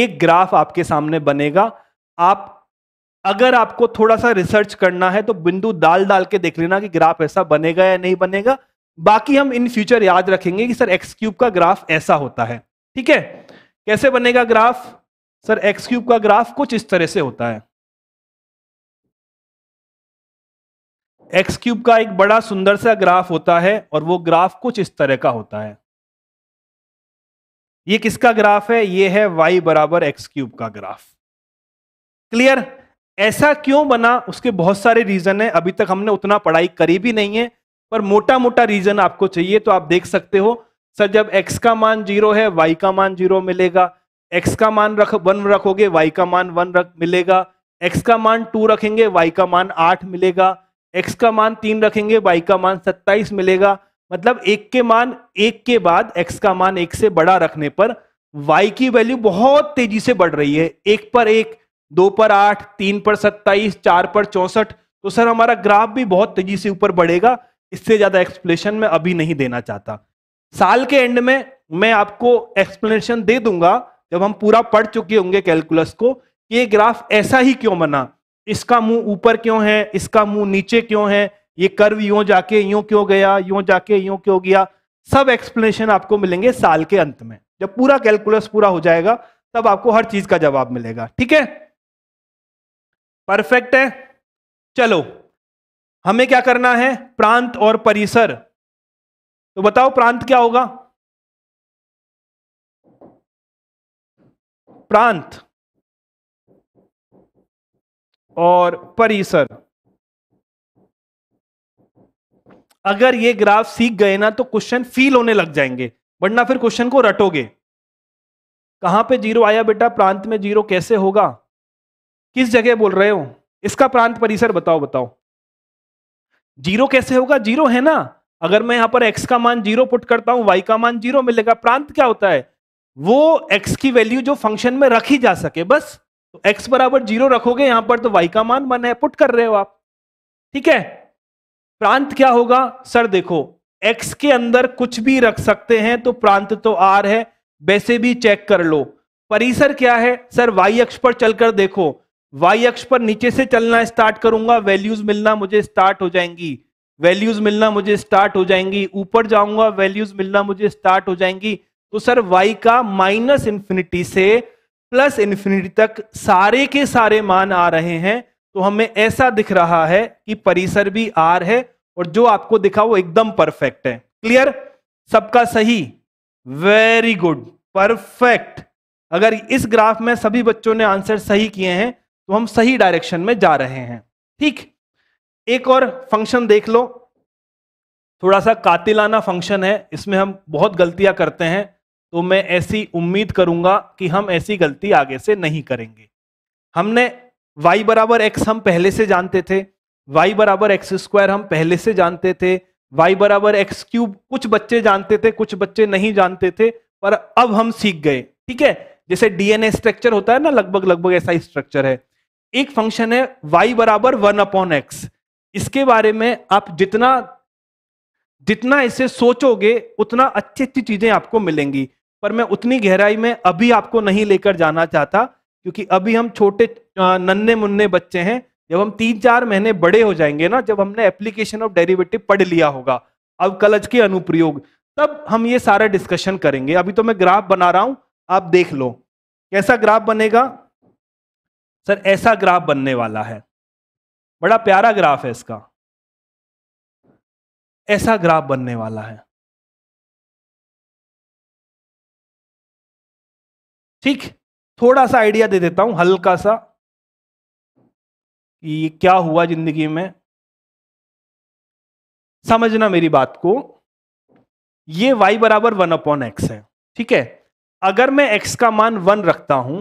एक ग्राफ आपके सामने बनेगा आप अगर आपको थोड़ा सा रिसर्च करना है तो बिंदु डाल डाल के देख लेना कि ग्राफ ऐसा बनेगा या नहीं बनेगा बाकी हम इन फ्यूचर याद रखेंगे कि सर एक्स क्यूब का ग्राफ ऐसा होता है ठीक है कैसे बनेगा ग्राफ सर एक्स क्यूब का ग्राफ कुछ इस तरह से होता है एक्स क्यूब का एक बड़ा सुंदर सा ग्राफ होता है और वो ग्राफ कुछ इस तरह का होता है ये किसका ग्राफ है ये है वाई बराबर एक्स क्यूब का ग्राफ क्लियर ऐसा क्यों बना उसके बहुत सारे रीजन है अभी तक हमने उतना पढ़ाई करी भी नहीं है पर मोटा मोटा रीजन आपको चाहिए तो आप देख सकते हो सर जब x का मान जीरो है y का मान जीरो मिलेगा x का मान रख वन रखोगे y का मान वन रख मिलेगा x का मान टू रखेंगे y का मान आठ मिलेगा x का मान तीन रखेंगे y का मान सत्ताईस मिलेगा मतलब एक के मान एक के बाद एक्स का मान एक से बड़ा रखने पर वाई की वैल्यू बहुत तेजी से बढ़ रही है एक पर एक दो पर आठ तीन पर सत्ताईस चार पर चौसठ तो सर हमारा ग्राफ भी बहुत तेजी से ऊपर बढ़ेगा इससे ज्यादा एक्सप्लेनेशन मैं अभी नहीं देना चाहता साल के एंड में मैं आपको एक्सप्लेनेशन दे दूंगा जब हम पूरा पढ़ चुके होंगे कैलकुलस को कि ये ग्राफ ऐसा ही क्यों बना इसका मुंह ऊपर क्यों है इसका मुंह नीचे क्यों है ये कर्व यूं जाके यूं क्यों गया यूं जाके यूं क्यों गया सब एक्सप्लेनेशन आपको मिलेंगे साल के अंत में जब पूरा कैलकुलस पूरा हो जाएगा तब आपको हर चीज का जवाब मिलेगा ठीक है परफेक्ट है चलो हमें क्या करना है प्रांत और परिसर तो बताओ प्रांत क्या होगा प्रांत और परिसर अगर ये ग्राफ सीख गए ना तो क्वेश्चन फील होने लग जाएंगे वरना फिर क्वेश्चन को रटोगे कहां पे जीरो आया बेटा प्रांत में जीरो कैसे होगा किस जगह बोल रहे हो इसका प्रांत परिसर बताओ बताओ जीरो कैसे होगा जीरो है ना अगर मैं यहां पर एक्स का मान जीरो पुट करता हूं वाई का मान जीरो मिलेगा प्रांत क्या होता है वो एक्स की वैल्यू जो फंक्शन में रखी जा सके बस तो एक्स बराबर जीरो रखोगे यहां पर तो वाई का मान वन है पुट कर रहे हो आप ठीक है प्रांत क्या होगा सर देखो एक्स के अंदर कुछ भी रख सकते हैं तो प्रांत तो आर है वैसे भी चेक कर लो परिसर क्या है सर वाई अक्ष पर चलकर देखो वाई अक्ष पर नीचे से चलना स्टार्ट करूंगा वैल्यूज मिलना मुझे स्टार्ट हो जाएंगी वैल्यूज मिलना मुझे स्टार्ट हो जाएंगी ऊपर जाऊंगा वैल्यूज मिलना मुझे स्टार्ट हो जाएंगी तो सर वाई का माइनस इंफिनिटी से प्लस इन्फिनिटी तक सारे के सारे मान आ रहे हैं तो हमें ऐसा दिख रहा है कि परिसर भी आर है और जो आपको दिखा वो एकदम परफेक्ट है क्लियर सबका सही वेरी गुड परफेक्ट अगर इस ग्राफ में सभी बच्चों ने आंसर सही किए हैं तो हम सही डायरेक्शन में जा रहे हैं ठीक एक और फंक्शन देख लो थोड़ा सा कातिलाना फंक्शन है इसमें हम बहुत गलतियां करते हैं तो मैं ऐसी उम्मीद करूंगा कि हम ऐसी गलती आगे से नहीं करेंगे हमने वाई बराबर एक्स हम पहले से जानते थे वाई बराबर एक्स स्क्वायर हम पहले से जानते थे वाई बराबर एक्स क्यूब कुछ बच्चे जानते थे कुछ बच्चे नहीं जानते थे पर अब हम सीख गए ठीक है जैसे डीएनए स्ट्रक्चर होता है ना लगभग लगभग ऐसा ही स्ट्रक्चर है एक फंक्शन है वाई बराबर वन अपॉन एक्स इसके बारे में आप जितना जितना इसे सोचोगे उतना अच्छी अच्छी चीजें आपको मिलेंगी पर मैं उतनी गहराई में अभी आपको नहीं लेकर जाना चाहता क्योंकि अभी हम छोटे नन्हे मुन्ने बच्चे हैं जब हम तीन चार महीने बड़े हो जाएंगे ना जब हमने एप्लीकेशन ऑफ डेरिवेटिव पढ़ लिया होगा अब कलज के अनुप्रयोग तब हम ये सारा डिस्कशन करेंगे अभी तो मैं ग्राफ बना रहा हूं आप देख लो कैसा ग्राफ बनेगा सर ऐसा ग्राफ बनने वाला है बड़ा प्यारा ग्राफ है इसका ऐसा ग्राफ बनने वाला है ठीक थोड़ा सा आइडिया दे देता हूं हल्का सा कि क्या हुआ जिंदगी में समझना मेरी बात को ये y बराबर वन अपॉन एक्स है ठीक है अगर मैं x का मान वन रखता हूं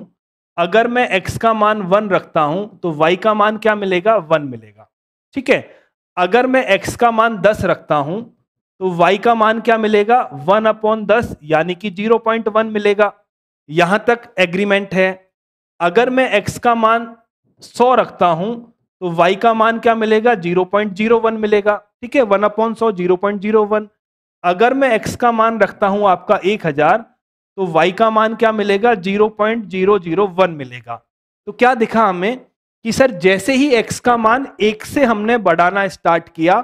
अगर मैं x का मान वन रखता हूं तो y का मान क्या मिलेगा वन मिलेगा ठीक है अगर मैं x का मान दस रखता हूं तो y का मान क्या मिलेगा वन अपॉन दस यानी कि जीरो पॉइंट वन मिलेगा यहां तक एग्रीमेंट है अगर मैं एक्स का मान सौ रखता हूं तो वाई का मान क्या मिलेगा जीरो पॉइंट जीरो वन मिलेगा ठीक है वन अपॉन सौ जीरो पॉइंट जीरो वन अगर मैं एक्स का मान रखता हूं आपका एक हजार तो वाई का मान क्या मिलेगा zero point zero zero one मिलेगा तो क्या दिखा हमें कि सर जैसे ही एक्स का मान एक से हमने बढ़ाना स्टार्ट किया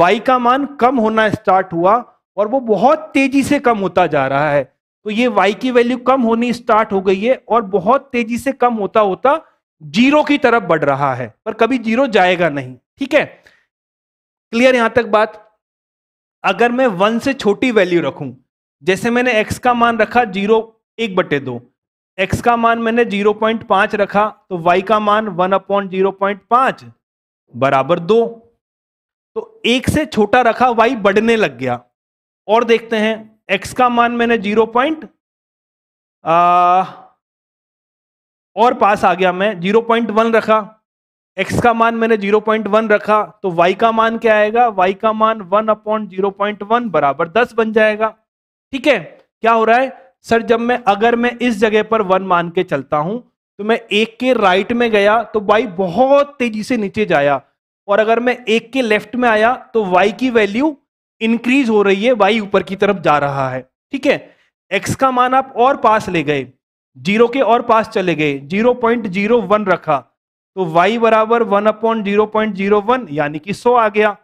वाई का मान कम होना स्टार्ट हुआ और वो बहुत तेजी से कम होता जा रहा है तो ये y की वैल्यू कम होनी स्टार्ट हो गई है और बहुत तेजी से कम होता होता जीरो की तरफ बढ़ रहा है पर कभी जीरो जाएगा नहीं ठीक है क्लियर यहां तक बात अगर मैं वन से छोटी वैल्यू रखूं जैसे मैंने एक्स का मान रखा जीरो एक बटे दो एक्स का मान मैंने जीरो पॉइंट पांच रखा तो वाई का मान वन अपॉइंट जीरो पॉइंट पांच बराबर दो तो एक से छोटा रखा वाई बढ़ने लग गया और देखते हैं एक्स का मान मैंने जीरो पॉइंट और पास आ गया मैं जीरो पॉइंट वन रखा एक्स का मान मैंने जीरो पॉइंट वन रखा तो वाई का मान क्या आएगा वाई का मान one upon zero point one बराबर दस बन जाएगा ठीक है क्या हो रहा है सर जब मैं अगर मैं इस जगह पर वन मान के चलता हूं तो मैं एक के राइट में गया तो वाई बहुत तेजी से नीचे जाया और अगर मैं एक के लेफ्ट में आया तो वाई की वैल्यू इंक्रीज हो रही है वाई ऊपर की तरफ जा रहा है ठीक है एक्स का मान आप और पास ले गए जीरो के और पास चले गए जीरो पॉइंट जीरो वन रखा तो वाई बराबर one upon zero point zero one यानी कि सौ आ गया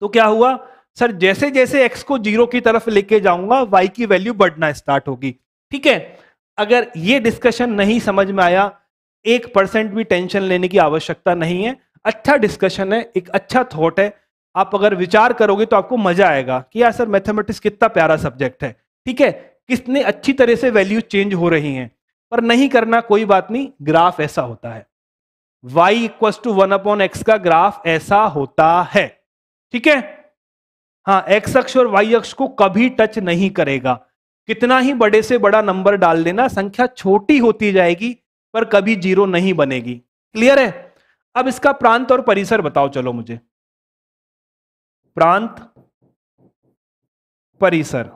तो क्या हुआ सर जैसे जैसे एक्स को जीरो की तरफ लेके जाऊंगा वाई की वैल्यू बढ़ना स्टार्ट होगी ठीक है अगर ये डिस्कशन नहीं समझ में आया एक परसेंट भी टेंशन लेने की आवश्यकता नहीं है अच्छा डिस्कशन है एक अच्छा थॉट है आप अगर विचार करोगे तो आपको मजा आएगा कि यार सर मैथमेटिक्स कितना प्यारा सब्जेक्ट है ठीक है कितने अच्छी तरह से वैल्यू चेंज हो रही हैं पर नहीं करना कोई बात नहीं ग्राफ ऐसा होता है y equals to one upon X का ग्राफ ऐसा होता है ठीक है हाँ x अक्ष और y अक्ष को कभी टच नहीं करेगा कितना ही बड़े से बड़ा नंबर डाल देना संख्या छोटी होती जाएगी पर कभी जीरो नहीं बनेगी क्लियर है अब इसका प्रांत और परिसर बताओ चलो मुझे प्रांत परिसर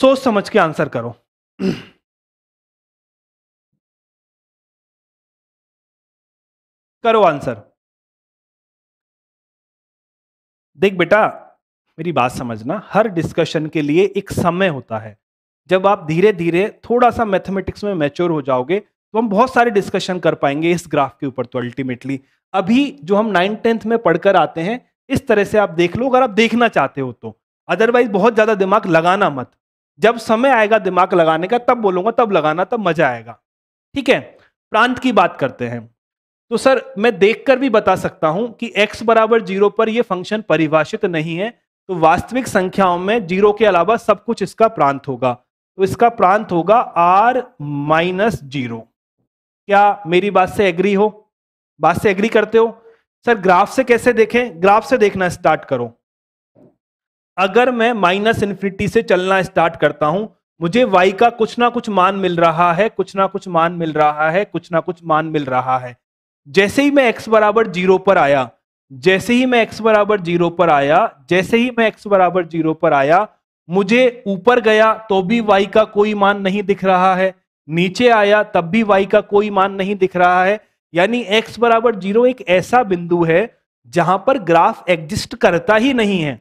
सोच समझ के आंसर करो करो आंसर देख बेटा मेरी बात समझना हर डिस्कशन के लिए एक समय होता है जब आप धीरे धीरे थोड़ा सा मैथमेटिक्स में मैच्योर हो जाओगे तो हम बहुत सारे डिस्कशन कर पाएंगे इस ग्राफ के ऊपर तो अल्टीमेटली अभी जो हम नाइन्थ टेंथ में पढ़कर आते हैं इस तरह से आप देख लो अगर आप देखना चाहते हो तो अदरवाइज बहुत ज़्यादा दिमाग लगाना मत जब समय आएगा दिमाग लगाने का तब बोलूंगा तब लगाना तब मज़ा आएगा ठीक है प्रांत की बात करते हैं तो सर मैं देखकर भी बता सकता हूं कि x बराबर जीरो पर यह फंक्शन परिभाषित नहीं है तो वास्तविक संख्याओं में जीरो के अलावा सब कुछ इसका प्रांत होगा तो इसका प्रांत होगा r माइनस जीरो क्या मेरी बात से एग्री हो बात से एग्री करते हो सर ग्राफ से कैसे देखें ग्राफ से देखना स्टार्ट करो अगर मैं माइनस इन्फिनिटी से चलना स्टार्ट करता हूं मुझे वाई का कुछ ना कुछ मान मिल रहा है कुछ ना कुछ मान मिल रहा है कुछ ना कुछ मान मिल रहा है जैसे ही मैं एक्स बराबर जीरो पर आया जैसे ही मैं एक्स बराबर जीरो पर आया जैसे ही मैं एक्स बराबर जीरो पर आया मुझे ऊपर गया तो भी वाई का कोई मान नहीं दिख रहा है नीचे आया तब भी वाई का कोई मान नहीं दिख रहा है यानी x बराबर जीरो एक ऐसा बिंदु है जहां पर ग्राफ एग्जिस्ट करता ही नहीं है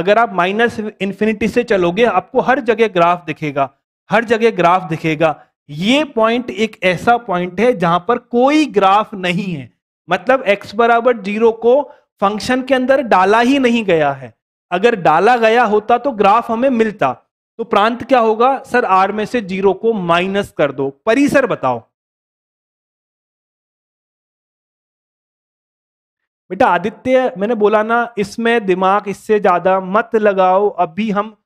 अगर आप माइनस इन्फिनिटी से चलोगे आपको हर जगह ग्राफ दिखेगा हर जगह ग्राफ दिखेगा ये पॉइंट एक ऐसा पॉइंट है जहां पर कोई ग्राफ नहीं है मतलब x बराबर जीरो को फंक्शन के अंदर डाला ही नहीं गया है अगर डाला गया होता तो ग्राफ हमें मिलता तो प्रांत क्या होगा सर आर में से जीरो को माइनस कर दो परिसर बताओ बेटा आदित्य मैंने बोला ना इसमें दिमाग इससे ज्यादा मत लगाओ अभी हम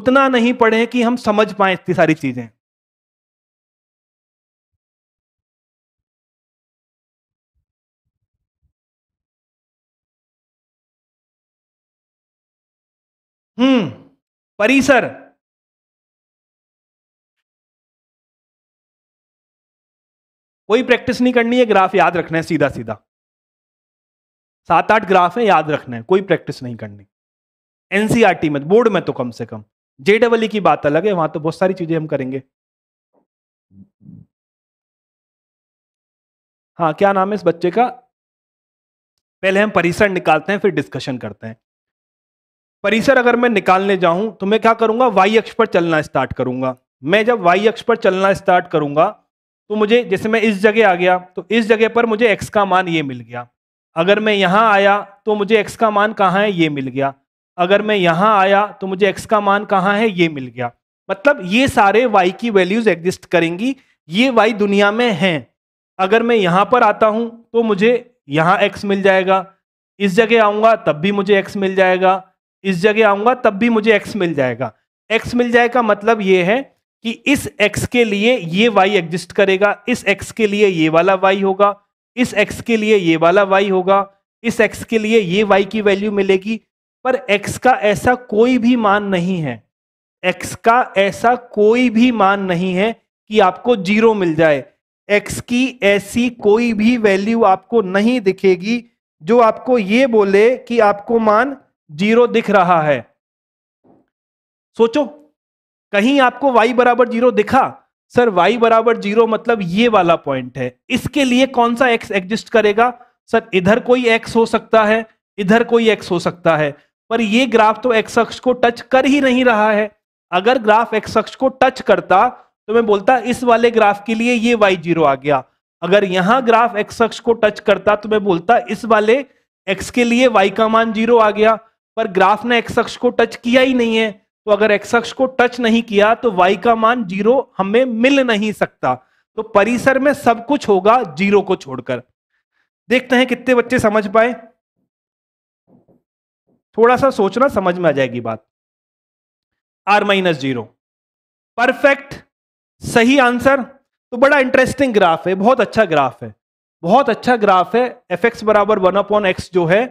उतना नहीं पढ़े कि हम समझ पाए इतनी सारी चीजें हम्म परिसर कोई प्रैक्टिस नहीं करनी है ग्राफ याद रखना है सीधा सीधा सात आठ ग्राफ है याद रखना है कोई प्रैक्टिस नहीं करनी एनसीआरटी में बोर्ड में तो कम से कम जे डबल की बात अलग है वहां तो बहुत सारी चीजें हम करेंगे हाँ क्या नाम है इस बच्चे का पहले हम परिसर निकालते हैं फिर डिस्कशन करते हैं परिसर अगर मैं निकालने जाऊं तो मैं क्या करूंगा वाई अक्ष पर चलना स्टार्ट करूंगा मैं जब वाई अक्ष पर चलना स्टार्ट करूंगा तो मुझे जैसे मैं इस जगह आ गया तो इस जगह पर मुझे एक्स का मान ये मिल गया अगर मैं यहाँ आया तो मुझे एक्स का मान कहाँ है ये मिल गया अगर मैं यहाँ आया तो मुझे एक्स का मान कहाँ है ये मिल गया मतलब ये सारे वाई की वैल्यूज एग्जिस्ट करेंगी ये वाई दुनिया में हैं अगर मैं यहाँ पर आता हूँ तो मुझे यहाँ एक्स मिल जाएगा इस जगह आऊँगा तब भी मुझे एक्स मिल जाएगा इस जगह आऊँगा तब भी मुझे एक्स मिल जाएगा एक्स मिल जाएगा मतलब ये है कि इस एक्स के लिए ये वाई एग्जिस्ट करेगा इस एक्स के लिए ये वाला वाई होगा इस एक्स के लिए ये वाला वाई होगा इस एक्स के लिए ये वाई की वैल्यू मिलेगी पर एक्स का ऐसा कोई भी मान नहीं है एक्स का ऐसा कोई भी मान नहीं है कि आपको जीरो मिल जाए एक्स की ऐसी कोई भी वैल्यू आपको नहीं दिखेगी जो आपको ये बोले कि आपको मान जीरो दिख रहा है सोचो कहीं आपको y बराबर जीरो दिखा सर y बराबर जीरो मतलब ये वाला पॉइंट है इसके लिए कौन सा x एग्जिस्ट करेगा सर इधर कोई x हो सकता है इधर कोई x हो सकता है पर ये ग्राफ तो x अक्ष को टच कर ही नहीं रहा है अगर ग्राफ x अक्ष को टच करता तो मैं बोलता इस वाले ग्राफ के लिए ये y जीरो आ गया अगर यहां ग्राफ x अक्ष को टच करता तो मैं बोलता इस वाले x के लिए y का मान जीरो आ गया पर ग्राफ ने x अक्ष को टच किया ही नहीं है तो अगर अक्ष को टच नहीं किया तो वाई का मान जीरो हमें मिल नहीं सकता तो परिसर में सब कुछ होगा जीरो को छोड़कर देखते हैं कितने बच्चे समझ पाए थोड़ा सा सोचना समझ में आ जाएगी बात आर माइनस जीरो परफेक्ट सही आंसर तो बड़ा इंटरेस्टिंग ग्राफ है बहुत अच्छा ग्राफ है बहुत अच्छा ग्राफ है एफ एक्स बराबर वन अपॉन एक्स जो है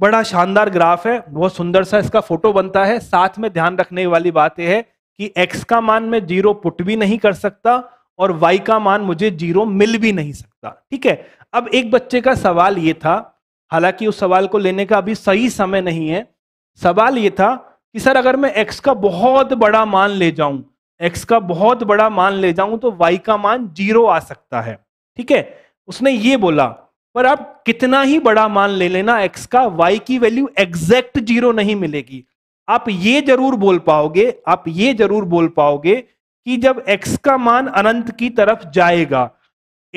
बड़ा शानदार ग्राफ है बहुत सुंदर सा इसका फोटो बनता है साथ में ध्यान रखने वाली बात यह है कि एक्स का मान में जीरो पुट भी नहीं कर सकता और वाई का मान मुझे जीरो मिल भी नहीं सकता ठीक है अब एक बच्चे का सवाल ये था हालांकि उस सवाल को लेने का अभी सही समय नहीं है सवाल ये था कि सर अगर मैं एक्स का बहुत बड़ा मान ले जाऊं एक्स का बहुत बड़ा मान ले जाऊं तो वाई का मान जीरो आ सकता है ठीक है उसने ये बोला पर आप कितना ही बड़ा मान ले लेना एक्स का वाई की वैल्यू एग्जैक्ट जीरो नहीं मिलेगी आप ये जरूर बोल पाओगे आप ये जरूर बोल पाओगे कि जब एक्स का मान अनंत की तरफ जाएगा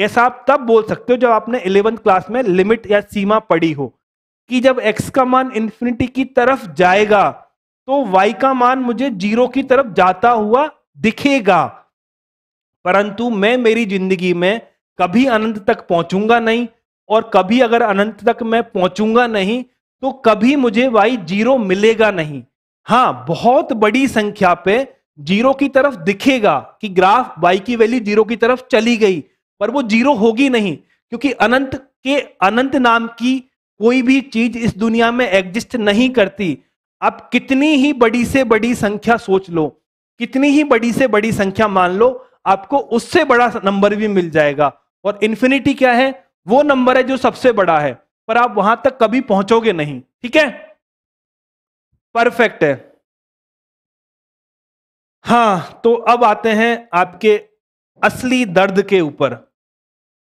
ऐसा आप तब बोल सकते हो जब आपने इलेवंथ क्लास में लिमिट या सीमा पढ़ी हो कि जब एक्स का मान इन्फिनिटी की तरफ जाएगा तो वाई का मान मुझे जीरो की तरफ जाता हुआ दिखेगा परंतु मैं मेरी जिंदगी में कभी अनंत तक पहुंचूंगा नहीं और कभी अगर अनंत तक मैं पहुंचूंगा नहीं तो कभी मुझे वाई जीरो मिलेगा नहीं हाँ बहुत बड़ी संख्या पे जीरो की तरफ दिखेगा कि ग्राफ वाई की वैल्यू जीरो की तरफ चली गई पर वो जीरो होगी नहीं क्योंकि अनंत के अनंत नाम की कोई भी चीज इस दुनिया में एग्जिस्ट नहीं करती आप कितनी ही बड़ी से बड़ी संख्या सोच लो कितनी ही बड़ी से बड़ी संख्या मान लो आपको उससे बड़ा नंबर भी मिल जाएगा और इन्फिनिटी क्या है वो नंबर है जो सबसे बड़ा है पर आप वहां तक कभी पहुंचोगे नहीं ठीक है परफेक्ट है हाँ तो अब आते हैं आपके असली दर्द के ऊपर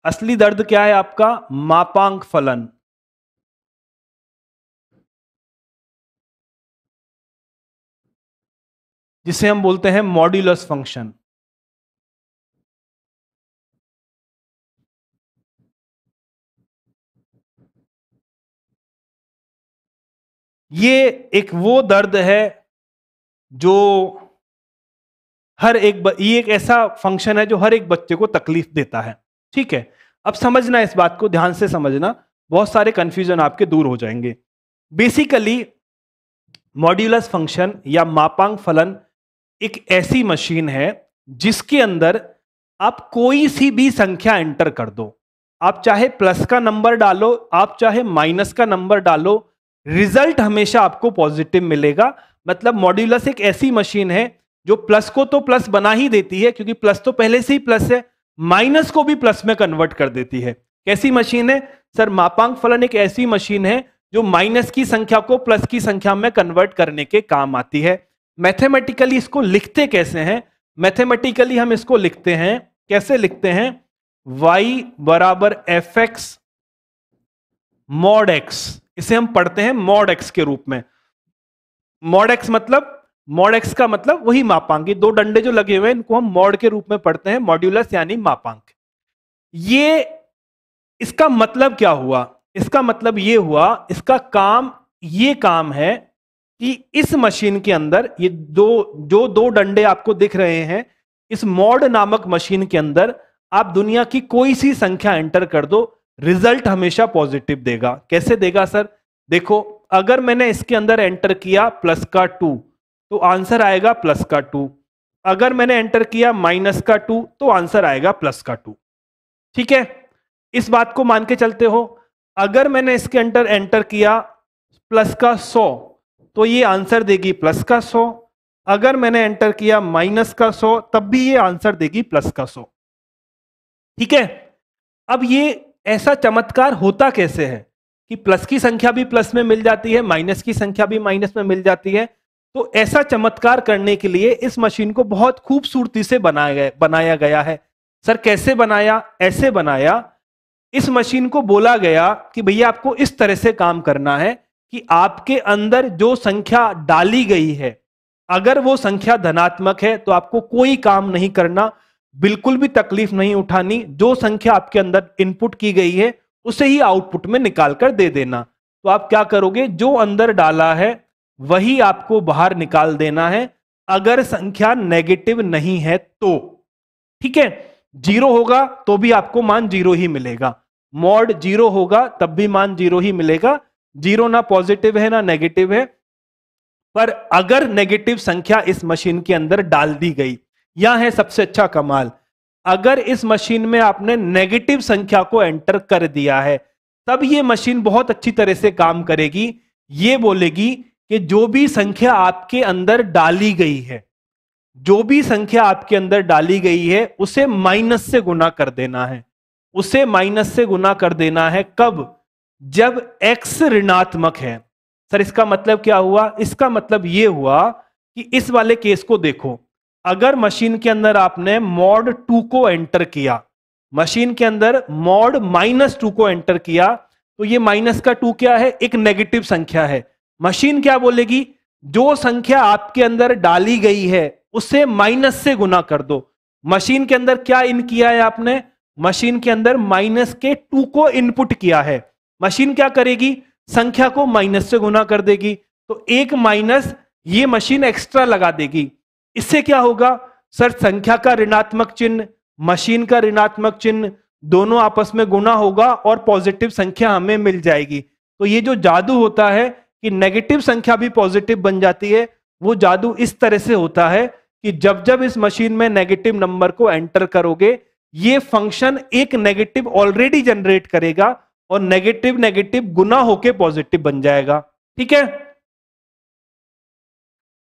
असली दर्द क्या है आपका मापांक फलन जिसे हम बोलते हैं मॉड्यूलस फंक्शन ये एक वो दर्द है जो हर एक ये एक ऐसा फंक्शन है जो हर एक बच्चे को तकलीफ देता है ठीक है अब समझना इस बात को ध्यान से समझना बहुत सारे कन्फ्यूजन आपके दूर हो जाएंगे बेसिकली मॉड्यूलस फंक्शन या मापांग फलन एक ऐसी मशीन है जिसके अंदर आप कोई सी भी संख्या एंटर कर दो आप चाहे प्लस का नंबर डालो आप चाहे माइनस का नंबर डालो रिजल्ट हमेशा आपको पॉजिटिव मिलेगा मतलब मॉड्यूलस एक ऐसी मशीन है जो प्लस को तो प्लस बना ही देती है क्योंकि प्लस तो पहले से ही प्लस है माइनस को भी प्लस में कन्वर्ट कर देती है कैसी मशीन है सर मापांक फलन एक ऐसी मशीन है जो माइनस की संख्या को प्लस की संख्या में कन्वर्ट करने के काम आती है मैथमेटिकली इसको लिखते कैसे हैं मैथमेटिकली हम इसको लिखते हैं कैसे लिखते हैं y बराबर एफ एक्स मॉड एक्स इसे हम पढ़ते हैं मॉड एक्स के रूप में मॉड एक्स मतलब मॉड एक्स का मतलब वही मापांक ये दो डंडे जो लगे हुए हैं इनको हम मॉड के रूप में पढ़ते हैं मॉड्यूलस यानी मापांक ये इसका मतलब क्या हुआ इसका मतलब ये हुआ इसका काम ये काम है कि इस मशीन के अंदर ये दो जो दो डंडे आपको दिख रहे हैं इस मॉड नामक मशीन के अंदर आप दुनिया की कोई सी संख्या एंटर कर दो रिजल्ट हमेशा पॉजिटिव देगा कैसे देगा सर देखो अगर मैंने इसके अंदर एंटर किया प्लस का टू तो आंसर आएगा प्लस का टू अगर मैंने एंटर किया माइनस का टू तो आंसर आएगा प्लस का टू ठीक है इस बात को मान के चलते हो अगर मैंने इसके अंदर एंटर किया प्लस का सौ तो ये आंसर देगी प्लस का सौ अगर मैंने एंटर किया माइनस का सौ तब भी ये आंसर देगी प्लस का सौ ठीक है अब ये ऐसा चमत्कार होता कैसे है कि प्लस की संख्या भी प्लस में मिल जाती है माइनस की संख्या भी माइनस में मिल जाती है तो ऐसा चमत्कार करने के लिए इस मशीन को बहुत खूबसूरती से बनाया गया बनाया गया है सर कैसे बनाया ऐसे बनाया इस मशीन को बोला गया कि भैया आपको इस तरह से काम करना है कि आपके अंदर जो संख्या डाली गई है अगर वो संख्या धनात्मक है तो आपको कोई काम नहीं करना बिल्कुल भी तकलीफ नहीं उठानी जो संख्या आपके अंदर इनपुट की गई है उसे ही आउटपुट में निकाल कर दे देना तो आप क्या करोगे जो अंदर डाला है वही आपको बाहर निकाल देना है अगर संख्या नेगेटिव नहीं है तो ठीक है जीरो होगा तो भी आपको मान जीरो ही मिलेगा मॉड जीरो होगा तब भी मान जीरो ही मिलेगा जीरो ना पॉजिटिव है ना नेगेटिव है पर अगर नेगेटिव संख्या इस मशीन के अंदर डाल दी गई यह है सबसे अच्छा कमाल अगर इस मशीन में आपने नेगेटिव संख्या को एंटर कर दिया है तब ये मशीन बहुत अच्छी तरह से काम करेगी ये बोलेगी कि जो भी संख्या आपके अंदर डाली गई है जो भी संख्या आपके अंदर डाली गई है उसे माइनस से गुना कर देना है उसे माइनस से गुना कर देना है कब जब एक्स ऋणात्मक है सर इसका मतलब क्या हुआ इसका मतलब ये हुआ कि इस वाले केस को देखो अगर मशीन के अंदर आपने मॉड टू को एंटर किया मशीन के अंदर मॉड माइनस टू को एंटर किया तो ये माइनस का टू क्या है एक नेगेटिव संख्या है मशीन क्या बोलेगी जो संख्या आपके अंदर डाली गई है उसे माइनस से गुना कर दो मशीन के अंदर क्या इन किया है आपने मशीन के अंदर माइनस के टू को इनपुट किया है मशीन क्या करेगी संख्या को माइनस से गुना कर देगी तो एक माइनस ये मशीन एक्स्ट्रा लगा देगी इससे क्या होगा सर संख्या का ऋणात्मक चिन्ह मशीन का ऋणात्मक चिन्ह दोनों आपस में गुना होगा और पॉजिटिव संख्या हमें मिल जाएगी तो ये जो जादू होता है कि नेगेटिव संख्या भी पॉजिटिव बन जाती है वो जादू इस तरह से होता है कि जब जब इस मशीन में नेगेटिव नंबर को एंटर करोगे ये फंक्शन एक नेगेटिव ऑलरेडी जनरेट करेगा और नेगेटिव नेगेटिव गुना होके पॉजिटिव बन जाएगा ठीक है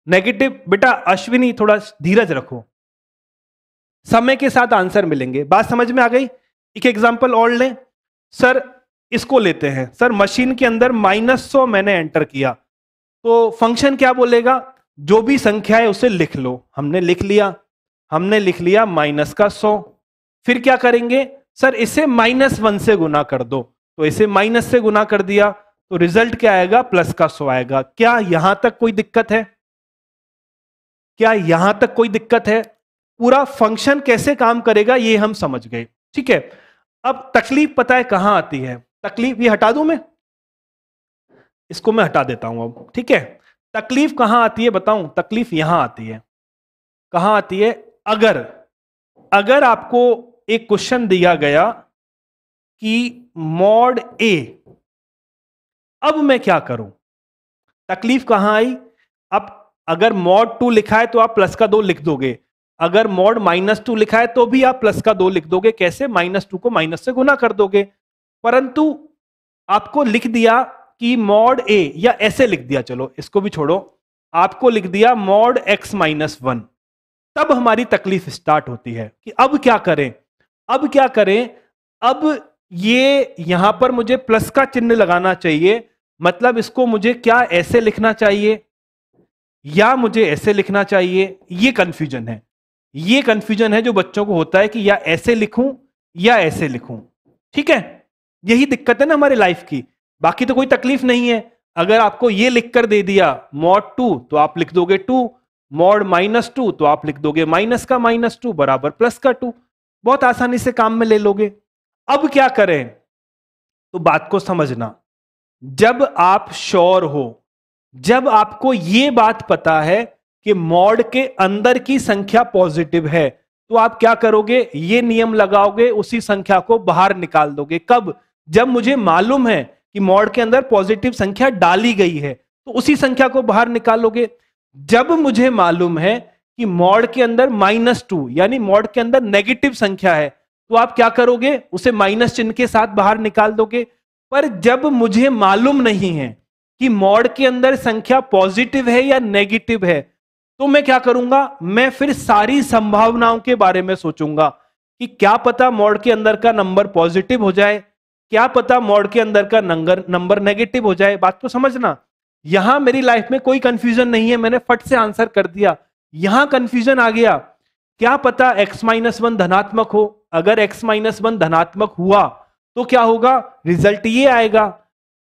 नेगेटिव बेटा अश्विनी थोड़ा धीरज रखो समय के साथ आंसर मिलेंगे बात समझ में आ गई एक एग्जाम्पल और लें सर इसको लेते हैं सर मशीन के अंदर माइनस सौ मैंने एंटर किया तो फंक्शन क्या बोलेगा जो भी संख्या है उसे लिख लो हमने लिख लिया हमने लिख लिया माइनस का सौ फिर क्या करेंगे सर इसे माइनस वन से गुना कर दो तो इसे माइनस से गुना कर दिया तो रिजल्ट क्या आएगा प्लस का सौ आएगा क्या यहां तक कोई दिक्कत है क्या यहां तक कोई दिक्कत है पूरा फंक्शन कैसे काम करेगा ये हम समझ गए ठीक है अब तकलीफ पता है कहां आती है तकलीफ ये हटा दू मैं इसको मैं हटा देता हूं अब ठीक है तकलीफ कहां आती है बताऊं तकलीफ यहां आती है कहां आती है अगर अगर आपको एक क्वेश्चन दिया गया कि मॉड ए अब मैं क्या करूं तकलीफ कहां आई अब अगर मॉड टू लिखा है तो आप प्लस का दो लिख दोगे अगर मॉड माइनस टू लिखा है तो भी आप प्लस का दो लिख दोगे कैसे माइनस टू को माइनस से गुना कर दोगे परंतु आपको लिख दिया कि मॉड ए या ऐसे लिख दिया चलो इसको भी छोड़ो आपको लिख दिया मॉड एक्स माइनस वन तब हमारी तकलीफ स्टार्ट होती है कि अब क्या करें अब क्या करें अब ये यहां पर मुझे प्लस का चिन्ह लगाना चाहिए मतलब इसको मुझे क्या ऐसे लिखना चाहिए या मुझे ऐसे लिखना चाहिए ये कन्फ्यूजन है ये कन्फ्यूजन है जो बच्चों को होता है कि या ऐसे लिखूं या ऐसे लिखूं ठीक है यही दिक्कत है ना हमारे लाइफ की बाकी तो कोई तकलीफ नहीं है अगर आपको ये लिख कर दे दिया मॉड टू तो आप लिख दोगे टू मॉड माइनस टू तो आप लिख दोगे माइनस का माइनस टू बराबर प्लस का टू बहुत आसानी से काम में ले लोगे अब क्या करें तो बात को समझना जब आप श्योर हो जब आपको ये बात पता है कि मॉड के अंदर की संख्या पॉजिटिव है तो आप क्या करोगे ये नियम लगाओगे उसी संख्या को बाहर निकाल दोगे कब जब मुझे मालूम है कि मॉड के अंदर पॉजिटिव संख्या डाली गई है तो उसी संख्या को बाहर निकालोगे जब मुझे मालूम है कि मॉड के अंदर माइनस टू यानी मॉड के अंदर नेगेटिव संख्या है तो आप क्या करोगे उसे माइनस चिन्ह के साथ बाहर निकाल दोगे पर जब मुझे मालूम नहीं है कि मॉड के अंदर संख्या पॉजिटिव है या नेगेटिव है तो मैं क्या करूंगा मैं फिर सारी संभावनाओं के बारे में सोचूंगा कि क्या पता मॉड के अंदर का नंबर पॉजिटिव हो जाए क्या पता मॉड के अंदर का नंबर नंबर नेगेटिव हो जाए बात तो समझना यहां मेरी लाइफ में कोई कंफ्यूजन नहीं है मैंने फट से आंसर कर दिया यहां कंफ्यूजन आ गया क्या पता x माइनस वन धनात्मक हो अगर x माइनस वन धनात्मक हुआ तो क्या होगा रिजल्ट ये आएगा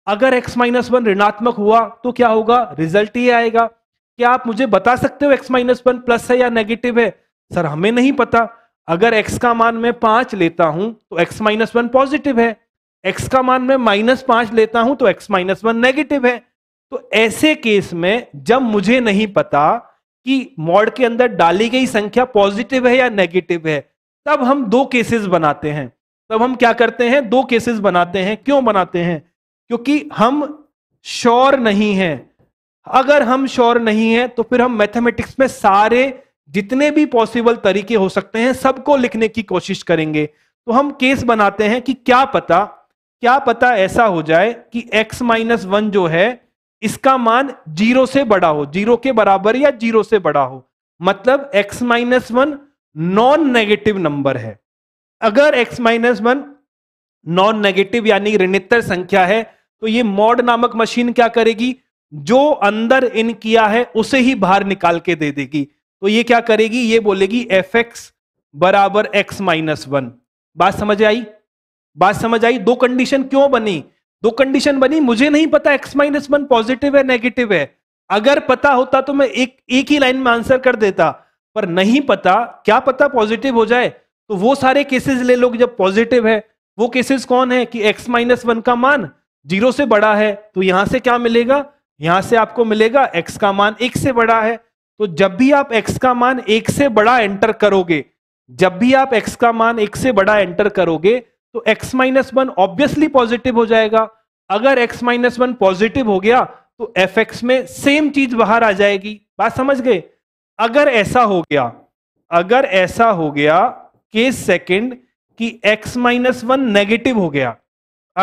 अगर x माइनस वन ऋणात्मक हुआ तो क्या होगा रिजल्ट ही आएगा क्या आप मुझे बता सकते हो x माइनस वन प्लस है या नेगेटिव है सर हमें नहीं पता अगर x का मान मैं पांच लेता हूं तो x माइनस वन पॉजिटिव है x का मान मैं माइनस पांच लेता हूं तो x माइनस वन नेगेटिव है तो ऐसे केस में जब मुझे नहीं पता कि मॉड के अंदर डाली गई संख्या पॉजिटिव है या नेगेटिव है तब हम दो केसेस बनाते हैं तब हम क्या करते हैं दो केसेस बनाते हैं क्यों बनाते हैं क्योंकि हम श्योर नहीं हैं अगर हम श्योर नहीं हैं तो फिर हम मैथमेटिक्स में सारे जितने भी पॉसिबल तरीके हो सकते हैं सबको लिखने की कोशिश करेंगे तो हम केस बनाते हैं कि क्या पता क्या पता ऐसा हो जाए कि x माइनस वन जो है इसका मान जीरो से बड़ा हो जीरो के बराबर या जीरो से बड़ा हो मतलब x minus one non negative number है अगर x minus one non negative यानी ऋणित्तर संख्या है तो ये मॉड नामक मशीन क्या करेगी जो अंदर इन किया है उसे ही बाहर निकाल के दे देगी तो ये क्या करेगी ये बोलेगी एफ एक्स बराबर एक्स माइनस वन बात समझ आई बात समझ आई दो कंडीशन क्यों बनी दो कंडीशन बनी मुझे नहीं पता एक्स माइनस वन पॉजिटिव है नेगेटिव है अगर पता होता तो मैं एक एक ही लाइन में आंसर कर देता पर नहीं पता क्या पता पॉजिटिव हो जाए तो वो सारे केसेस ले लोग जब पॉजिटिव है वो केसेस कौन है कि x माइनस वन का मान जीरो से बड़ा है तो यहां से क्या मिलेगा यहां से आपको मिलेगा x का मान एक से बड़ा है तो जब भी आप x का मान एक से बड़ा एंटर करोगे जब भी आप x का मान एक से बड़ा एंटर करोगे तो x minus one obviously positive हो जाएगा अगर x माइनस वन पॉजिटिव हो गया तो एफ में सेम चीज बाहर आ जाएगी बात समझ गए अगर ऐसा हो गया अगर ऐसा हो गया केस सेकंड कि x माइनस वन नेगेटिव हो गया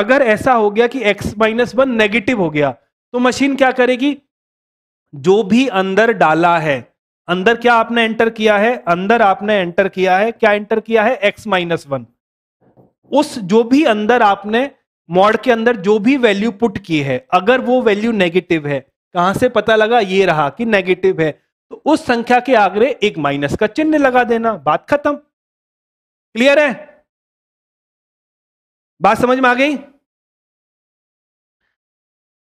अगर ऐसा हो गया कि x माइनस वन नेगेटिव हो गया तो मशीन क्या करेगी जो भी अंदर डाला है अंदर क्या आपने एंटर किया है अंदर आपने एंटर किया है क्या एंटर किया है x माइनस वन उस जो भी अंदर आपने मॉड के अंदर जो भी वैल्यू पुट की है अगर वो वैल्यू नेगेटिव है कहां से पता लगा ये रहा कि नेगेटिव है तो उस संख्या के आगे एक माइनस का चिन्ह लगा देना बात खत्म क्लियर है बात समझ में आ गई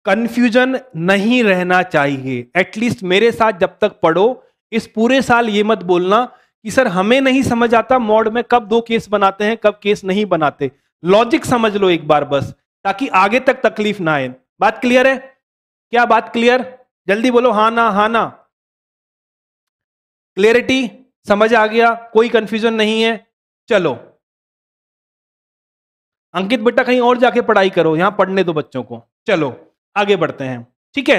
कंफ्यूजन नहीं रहना चाहिए एटलीस्ट मेरे साथ जब तक पढ़ो इस पूरे साल ये मत बोलना कि सर हमें नहीं समझ आता मॉड में कब दो केस बनाते हैं कब केस नहीं बनाते लॉजिक समझ लो एक बार बस ताकि आगे तक तकलीफ ना आए बात क्लियर है क्या बात क्लियर जल्दी बोलो हा ना हा ना क्लियरिटी समझ आ गया कोई कंफ्यूजन नहीं है चलो अंकित बेटा कहीं और जाके पढ़ाई करो यहां पढ़ने दो बच्चों को चलो आगे बढ़ते हैं ठीक है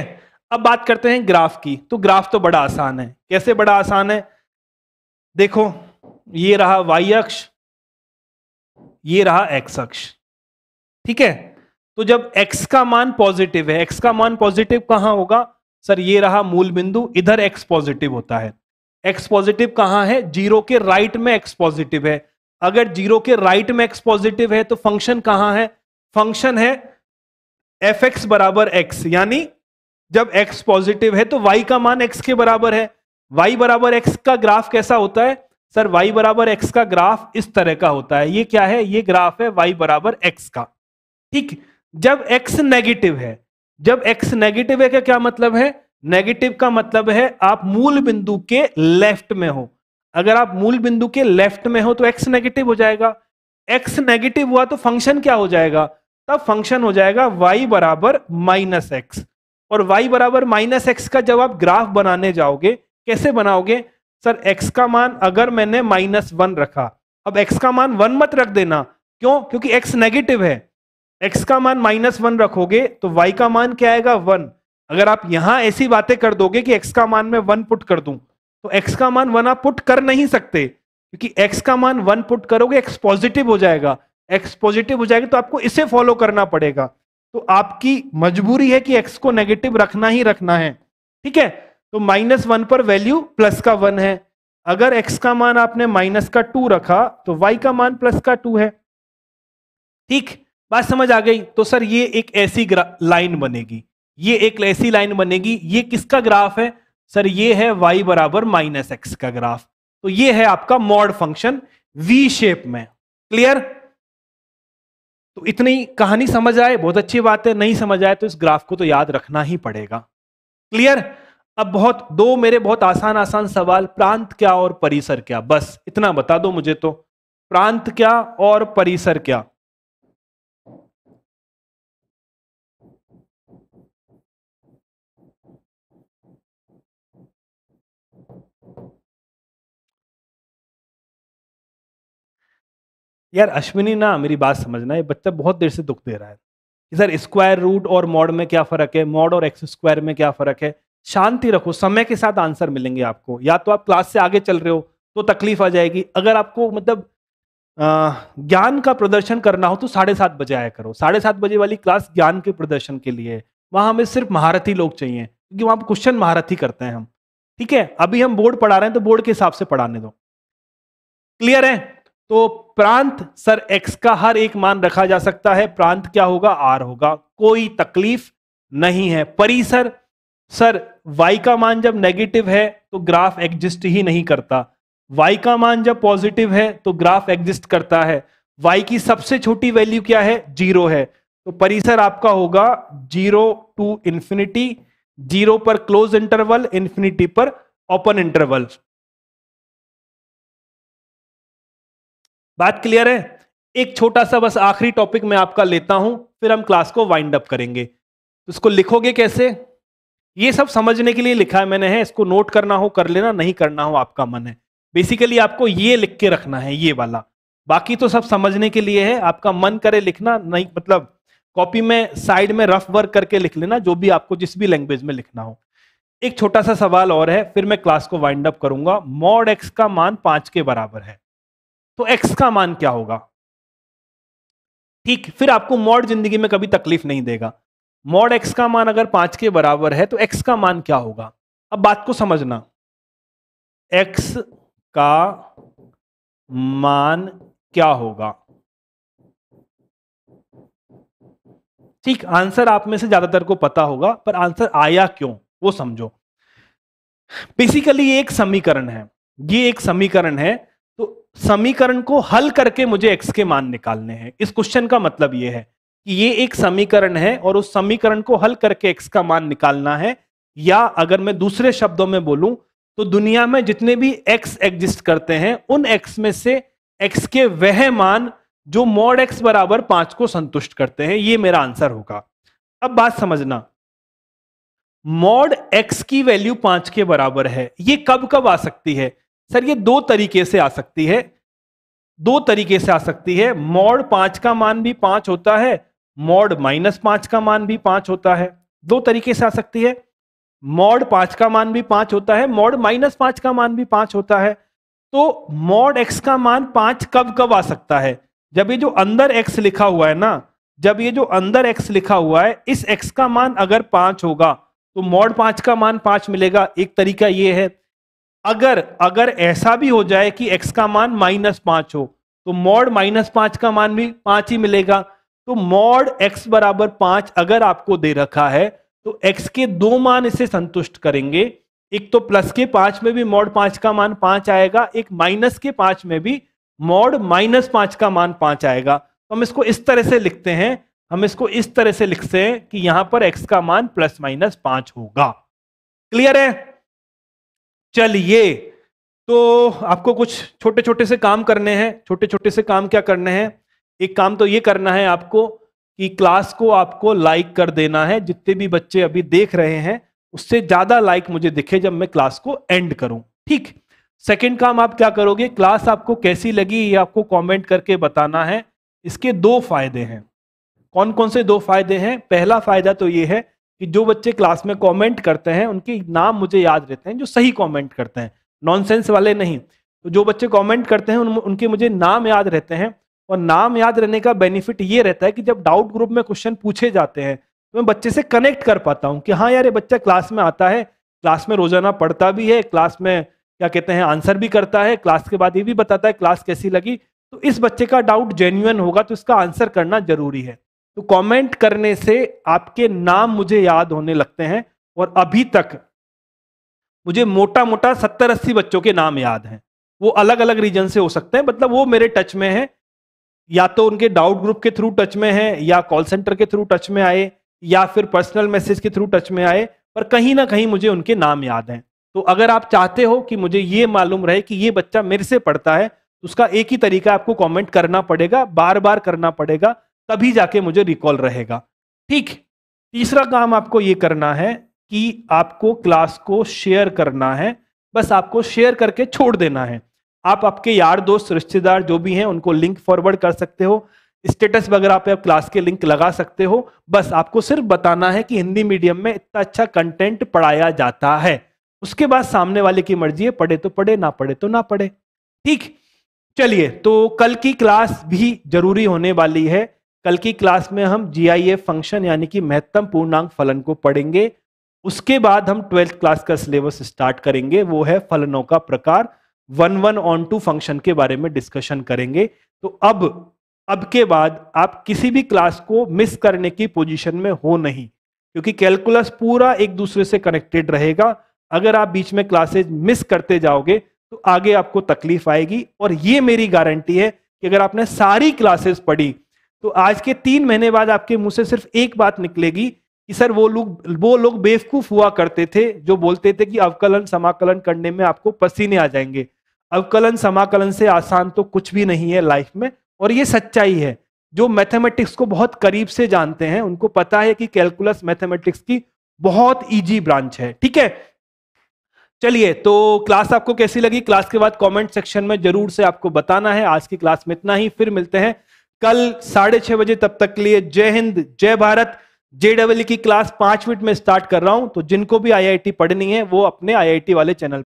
अब बात करते हैं ग्राफ की तो ग्राफ तो बड़ा आसान है कैसे बड़ा आसान है देखो ये रहा वाई अक्ष ये रहा एक्स अक्ष ठीक है तो जब एक्स का मान पॉजिटिव है एक्स का मान पॉजिटिव कहां होगा सर ये रहा मूल बिंदु इधर एक्स पॉजिटिव होता है एक्स पॉजिटिव कहां है जीरो के राइट में एक्स पॉजिटिव है अगर जीरो के राइट में एक्स पॉजिटिव है तो फंक्शन कहां है फंक्शन है एफ एक्स बराबर एक्स यानी जब एक्स पॉजिटिव है तो वाई का मान एक्स के बराबर है वाई बराबर एक्स का ग्राफ कैसा होता है सर वाई बराबर एक्स का ग्राफ इस तरह का होता है ये क्या है ये ग्राफ है वाई बराबर एक्स का ठीक जब एक्स नेगेटिव है जब एक्स नेगेटिव है क्या मतलब है नेगेटिव का मतलब है आप मूल बिंदु के लेफ्ट में हो अगर आप मूल बिंदु के लेफ्ट में हो तो एक्स नेगेटिव हो जाएगा एक्स नेगेटिव हुआ तो फंक्शन क्या हो जाएगा तब फंक्शन हो जाएगा वाई बराबर माइनस एक्स और वाई बराबर माइनस एक्स का जब आप ग्राफ बनाने जाओगे कैसे बनाओगे सर एक्स का मान अगर मैंने माइनस वन रखा अब एक्स का मान वन मत रख देना क्यों क्योंकि एक्स नेगेटिव है एक्स का मान माइनस वन रखोगे तो वाई का मान क्या आएगा वन अगर आप यहां ऐसी बातें कर दोगे कि एक्स का मान में वन पुट कर दूं तो एक्स का मान वन आप पुट कर नहीं सकते क्योंकि एक्स का मान वन पुट करोगे एक्स पॉजिटिव हो जाएगा एक्स पॉजिटिव हो जाएगा तो आपको इसे फॉलो करना पड़ेगा तो आपकी मजबूरी है कि एक्स को नेगेटिव रखना ही रखना है ठीक है तो माइनस वन पर वैल्यू प्लस का वन है अगर एक्स का मान आपने माइनस का टू रखा तो वाई का मान प्लस का टू है ठीक बात समझ आ गई तो सर ये एक ऐसी लाइन बनेगी ये एक ऐसी लाइन बनेगी ये किसका ग्राफ है सर ये है वाई बराबर माइनस एक्स का ग्राफ तो ये है आपका मॉड फंक्शन वी शेप में क्लियर तो इतनी कहानी समझ आए बहुत अच्छी बात है नहीं समझ आए तो इस ग्राफ को तो याद रखना ही पड़ेगा क्लियर अब बहुत दो मेरे बहुत आसान आसान सवाल प्रांत क्या और परिसर क्या बस इतना बता दो मुझे तो प्रांत क्या और परिसर क्या यार अश्विनी ना मेरी बात समझना ये बच्चा बहुत देर से दुख दे रहा है सर स्क्वायर रूट और मॉड में क्या फर्क है मॉड और एक्स स्क्वायर में क्या फर्क है शांति रखो समय के साथ आंसर मिलेंगे आपको या तो आप क्लास से आगे चल रहे हो तो तकलीफ आ जाएगी अगर आपको मतलब ज्ञान का प्रदर्शन करना हो तो साढ़े सात बजे आया करो साढ़े सात बजे वाली क्लास ज्ञान के प्रदर्शन के लिए है वहाँ हमें सिर्फ महारथी लोग चाहिए क्योंकि वहाँ क्वेश्चन महारथी करते हैं हम ठीक है अभी हम बोर्ड पढ़ा रहे हैं तो बोर्ड के हिसाब से पढ़ाने दो क्लियर है तो प्रांत सर एक्स का हर एक मान रखा जा सकता है प्रांत क्या होगा आर होगा कोई तकलीफ नहीं है परिसर सर वाई का मान जब नेगेटिव है तो ग्राफ एग्जिस्ट ही नहीं करता वाई का मान जब पॉजिटिव है तो ग्राफ एग्जिस्ट करता है वाई की सबसे छोटी वैल्यू क्या है जीरो है तो परिसर आपका होगा जीरो टू इंफिनिटी जीरो पर क्लोज इंटरवल इंफिनिटी पर ओपन इंटरवल बात क्लियर है एक छोटा सा बस आखिरी टॉपिक मैं आपका लेता हूं फिर हम क्लास को वाइंड अप करेंगे उसको लिखोगे कैसे ये सब समझने के लिए लिखा है मैंने है इसको नोट करना हो कर लेना नहीं करना हो आपका मन है बेसिकली आपको ये लिख के रखना है ये वाला बाकी तो सब समझने के लिए है आपका मन करे लिखना नहीं मतलब कॉपी में साइड में रफ वर्क करके लिख लेना जो भी आपको जिस भी लैंग्वेज में लिखना हो एक छोटा सा सवाल और है फिर मैं क्लास को वाइंड अप करूंगा मॉड एक्स का मान पांच के बराबर है तो एक्स का मान क्या होगा ठीक फिर आपको मॉड जिंदगी में कभी तकलीफ नहीं देगा मॉड एक्स का मान अगर पांच के बराबर है तो एक्स का मान क्या होगा अब बात को समझना एक्स का मान क्या होगा ठीक आंसर आप में से ज्यादातर को पता होगा पर आंसर आया क्यों वो समझो बेसिकली ये एक समीकरण है ये एक समीकरण है तो समीकरण को हल करके मुझे एक्स के मान निकालने हैं इस क्वेश्चन का मतलब यह है कि ये एक समीकरण है और उस समीकरण को हल करके एक्स का मान निकालना है या अगर मैं दूसरे शब्दों में बोलूं तो दुनिया में जितने भी एक्स एग्जिस्ट करते हैं उन एक्स में से एक्स के वह मान जो मोड एक्स बराबर पांच को संतुष्ट करते हैं ये मेरा आंसर होगा अब बात समझना मोड एक्स की वैल्यू पांच के बराबर है ये कब कब आ सकती है सर ये दो तरीके से आ सकती है दो तरीके से आ सकती है मॉड पांच का मान भी पांच होता है मॉड माइनस पांच का मान भी पांच होता है दो तरीके से आ सकती है मॉड पांच का मान भी पांच होता है मॉड माइनस पांच का मान भी पांच होता है तो मॉड एक्स का मान पांच कब कब आ सकता है जब ये जो अंदर एक्स लिखा हुआ है ना जब ये जो अंदर एक्स लिखा हुआ है इस एक्स का मान अगर पांच होगा तो मॉड पांच का मान पांच मिलेगा एक तरीका ये है अगर अगर ऐसा भी हो जाए कि एक्स का मान माइनस पांच हो तो मॉड माइनस पांच का मान भी पांच ही मिलेगा तो मॉड एक्स बराबर पांच अगर आपको दे रखा है तो एक्स के दो मान इसे संतुष्ट करेंगे एक तो प्लस के पांच में भी मॉड पांच का मान पांच आएगा एक माइनस के पांच में भी मॉड माइनस पांच का मान पांच आएगा तो हम इसको इस तरह से लिखते हैं हम इसको इस तरह से लिखते हैं कि यहां पर एक्स का मान प्लस माइनस पांच होगा क्लियर है चलिए तो आपको कुछ छोटे छोटे से काम करने हैं छोटे छोटे से काम क्या करने हैं एक काम तो ये करना है आपको कि क्लास को आपको लाइक कर देना है जितने भी बच्चे अभी देख रहे हैं उससे ज्यादा लाइक मुझे दिखे जब मैं क्लास को एंड करूं ठीक सेकंड काम आप क्या करोगे क्लास आपको कैसी लगी ये आपको कमेंट करके बताना है इसके दो फायदे हैं कौन कौन से दो फायदे हैं पहला फायदा तो ये है कि जो बच्चे क्लास में कमेंट करते हैं उनके नाम मुझे याद रहते हैं जो सही कमेंट करते हैं नॉनसेंस वाले नहीं तो जो बच्चे कमेंट करते हैं उन, उनके मुझे नाम याद रहते हैं और नाम याद रहने का बेनिफिट ये रहता है कि जब डाउट ग्रुप में क्वेश्चन पूछे जाते हैं तो मैं बच्चे से कनेक्ट कर पाता हूँ कि हाँ यार ये बच्चा क्लास में आता है क्लास में रोजाना पढ़ता भी है क्लास में क्या कहते हैं आंसर भी करता है क्लास के बाद ये भी बताता है क्लास कैसी लगी तो इस बच्चे का डाउट जेन्यून होगा तो इसका आंसर करना जरूरी है तो कमेंट करने से आपके नाम मुझे याद होने लगते हैं और अभी तक मुझे मोटा मोटा सत्तर अस्सी बच्चों के नाम याद हैं वो अलग अलग रीजन से हो सकते हैं मतलब वो मेरे टच में हैं या तो उनके डाउट ग्रुप के थ्रू टच में हैं या कॉल सेंटर के थ्रू टच में आए या फिर पर्सनल मैसेज के थ्रू टच में आए पर कहीं ना कहीं मुझे उनके नाम याद हैं तो अगर आप चाहते हो कि मुझे ये मालूम रहे कि ये बच्चा मेरे से पढ़ता है तो उसका एक ही तरीका आपको कमेंट करना पड़ेगा बार बार करना पड़ेगा तभी जाके मुझे रिकॉल रहेगा ठीक तीसरा काम आपको ये करना है कि आपको क्लास को शेयर करना है बस आपको शेयर करके छोड़ देना है आप आपके यार दोस्त रिश्तेदार जो भी हैं उनको लिंक फॉरवर्ड कर सकते हो स्टेटस वगैरह पे आप क्लास के लिंक लगा सकते हो बस आपको सिर्फ बताना है कि हिंदी मीडियम में इतना अच्छा कंटेंट पढ़ाया जाता है उसके बाद सामने वाले की मर्जी है पढ़े तो पढ़े ना पढ़े तो ना पढ़े ठीक चलिए तो कल की क्लास भी जरूरी होने वाली है कल की क्लास में हम जी फंक्शन यानी कि महत्तम पूर्णांक फलन को पढ़ेंगे उसके बाद हम ट्वेल्थ क्लास का सिलेबस स्टार्ट करेंगे वो है फलनों का प्रकार one one onto function के बारे में डिस्कशन करेंगे तो अब अब के बाद आप किसी भी क्लास को मिस करने की पोजीशन में हो नहीं क्योंकि कैलकुलस पूरा एक दूसरे से कनेक्टेड रहेगा अगर आप बीच में क्लासेज मिस करते जाओगे तो आगे आपको तकलीफ आएगी और ये मेरी गारंटी है कि अगर आपने सारी क्लासेस पढ़ी तो आज के तीन महीने बाद आपके मुंह से सिर्फ एक बात निकलेगी कि सर वो लोग वो लोग बेवकूफ हुआ करते थे जो बोलते थे कि अवकलन समाकलन करने में आपको पसीने आ जाएंगे अवकलन समाकलन से आसान तो कुछ भी नहीं है लाइफ में और ये सच्चाई है जो मैथमेटिक्स को बहुत करीब से जानते हैं उनको पता है कि कैलकुलस मैथमेटिक्स की बहुत इजी ब्रांच है ठीक है चलिए तो क्लास आपको कैसी लगी क्लास के बाद कमेंट सेक्शन में जरूर से आपको बताना है आज की क्लास में इतना ही फिर मिलते हैं कल साढ़े छह बजे तब तक के लिए जय हिंद जय भारत जेडबल की क्लास पांच मिनट में स्टार्ट कर रहा हूं तो जिनको भी आईआईटी पढ़नी है वो अपने आईआईटी वाले चैनल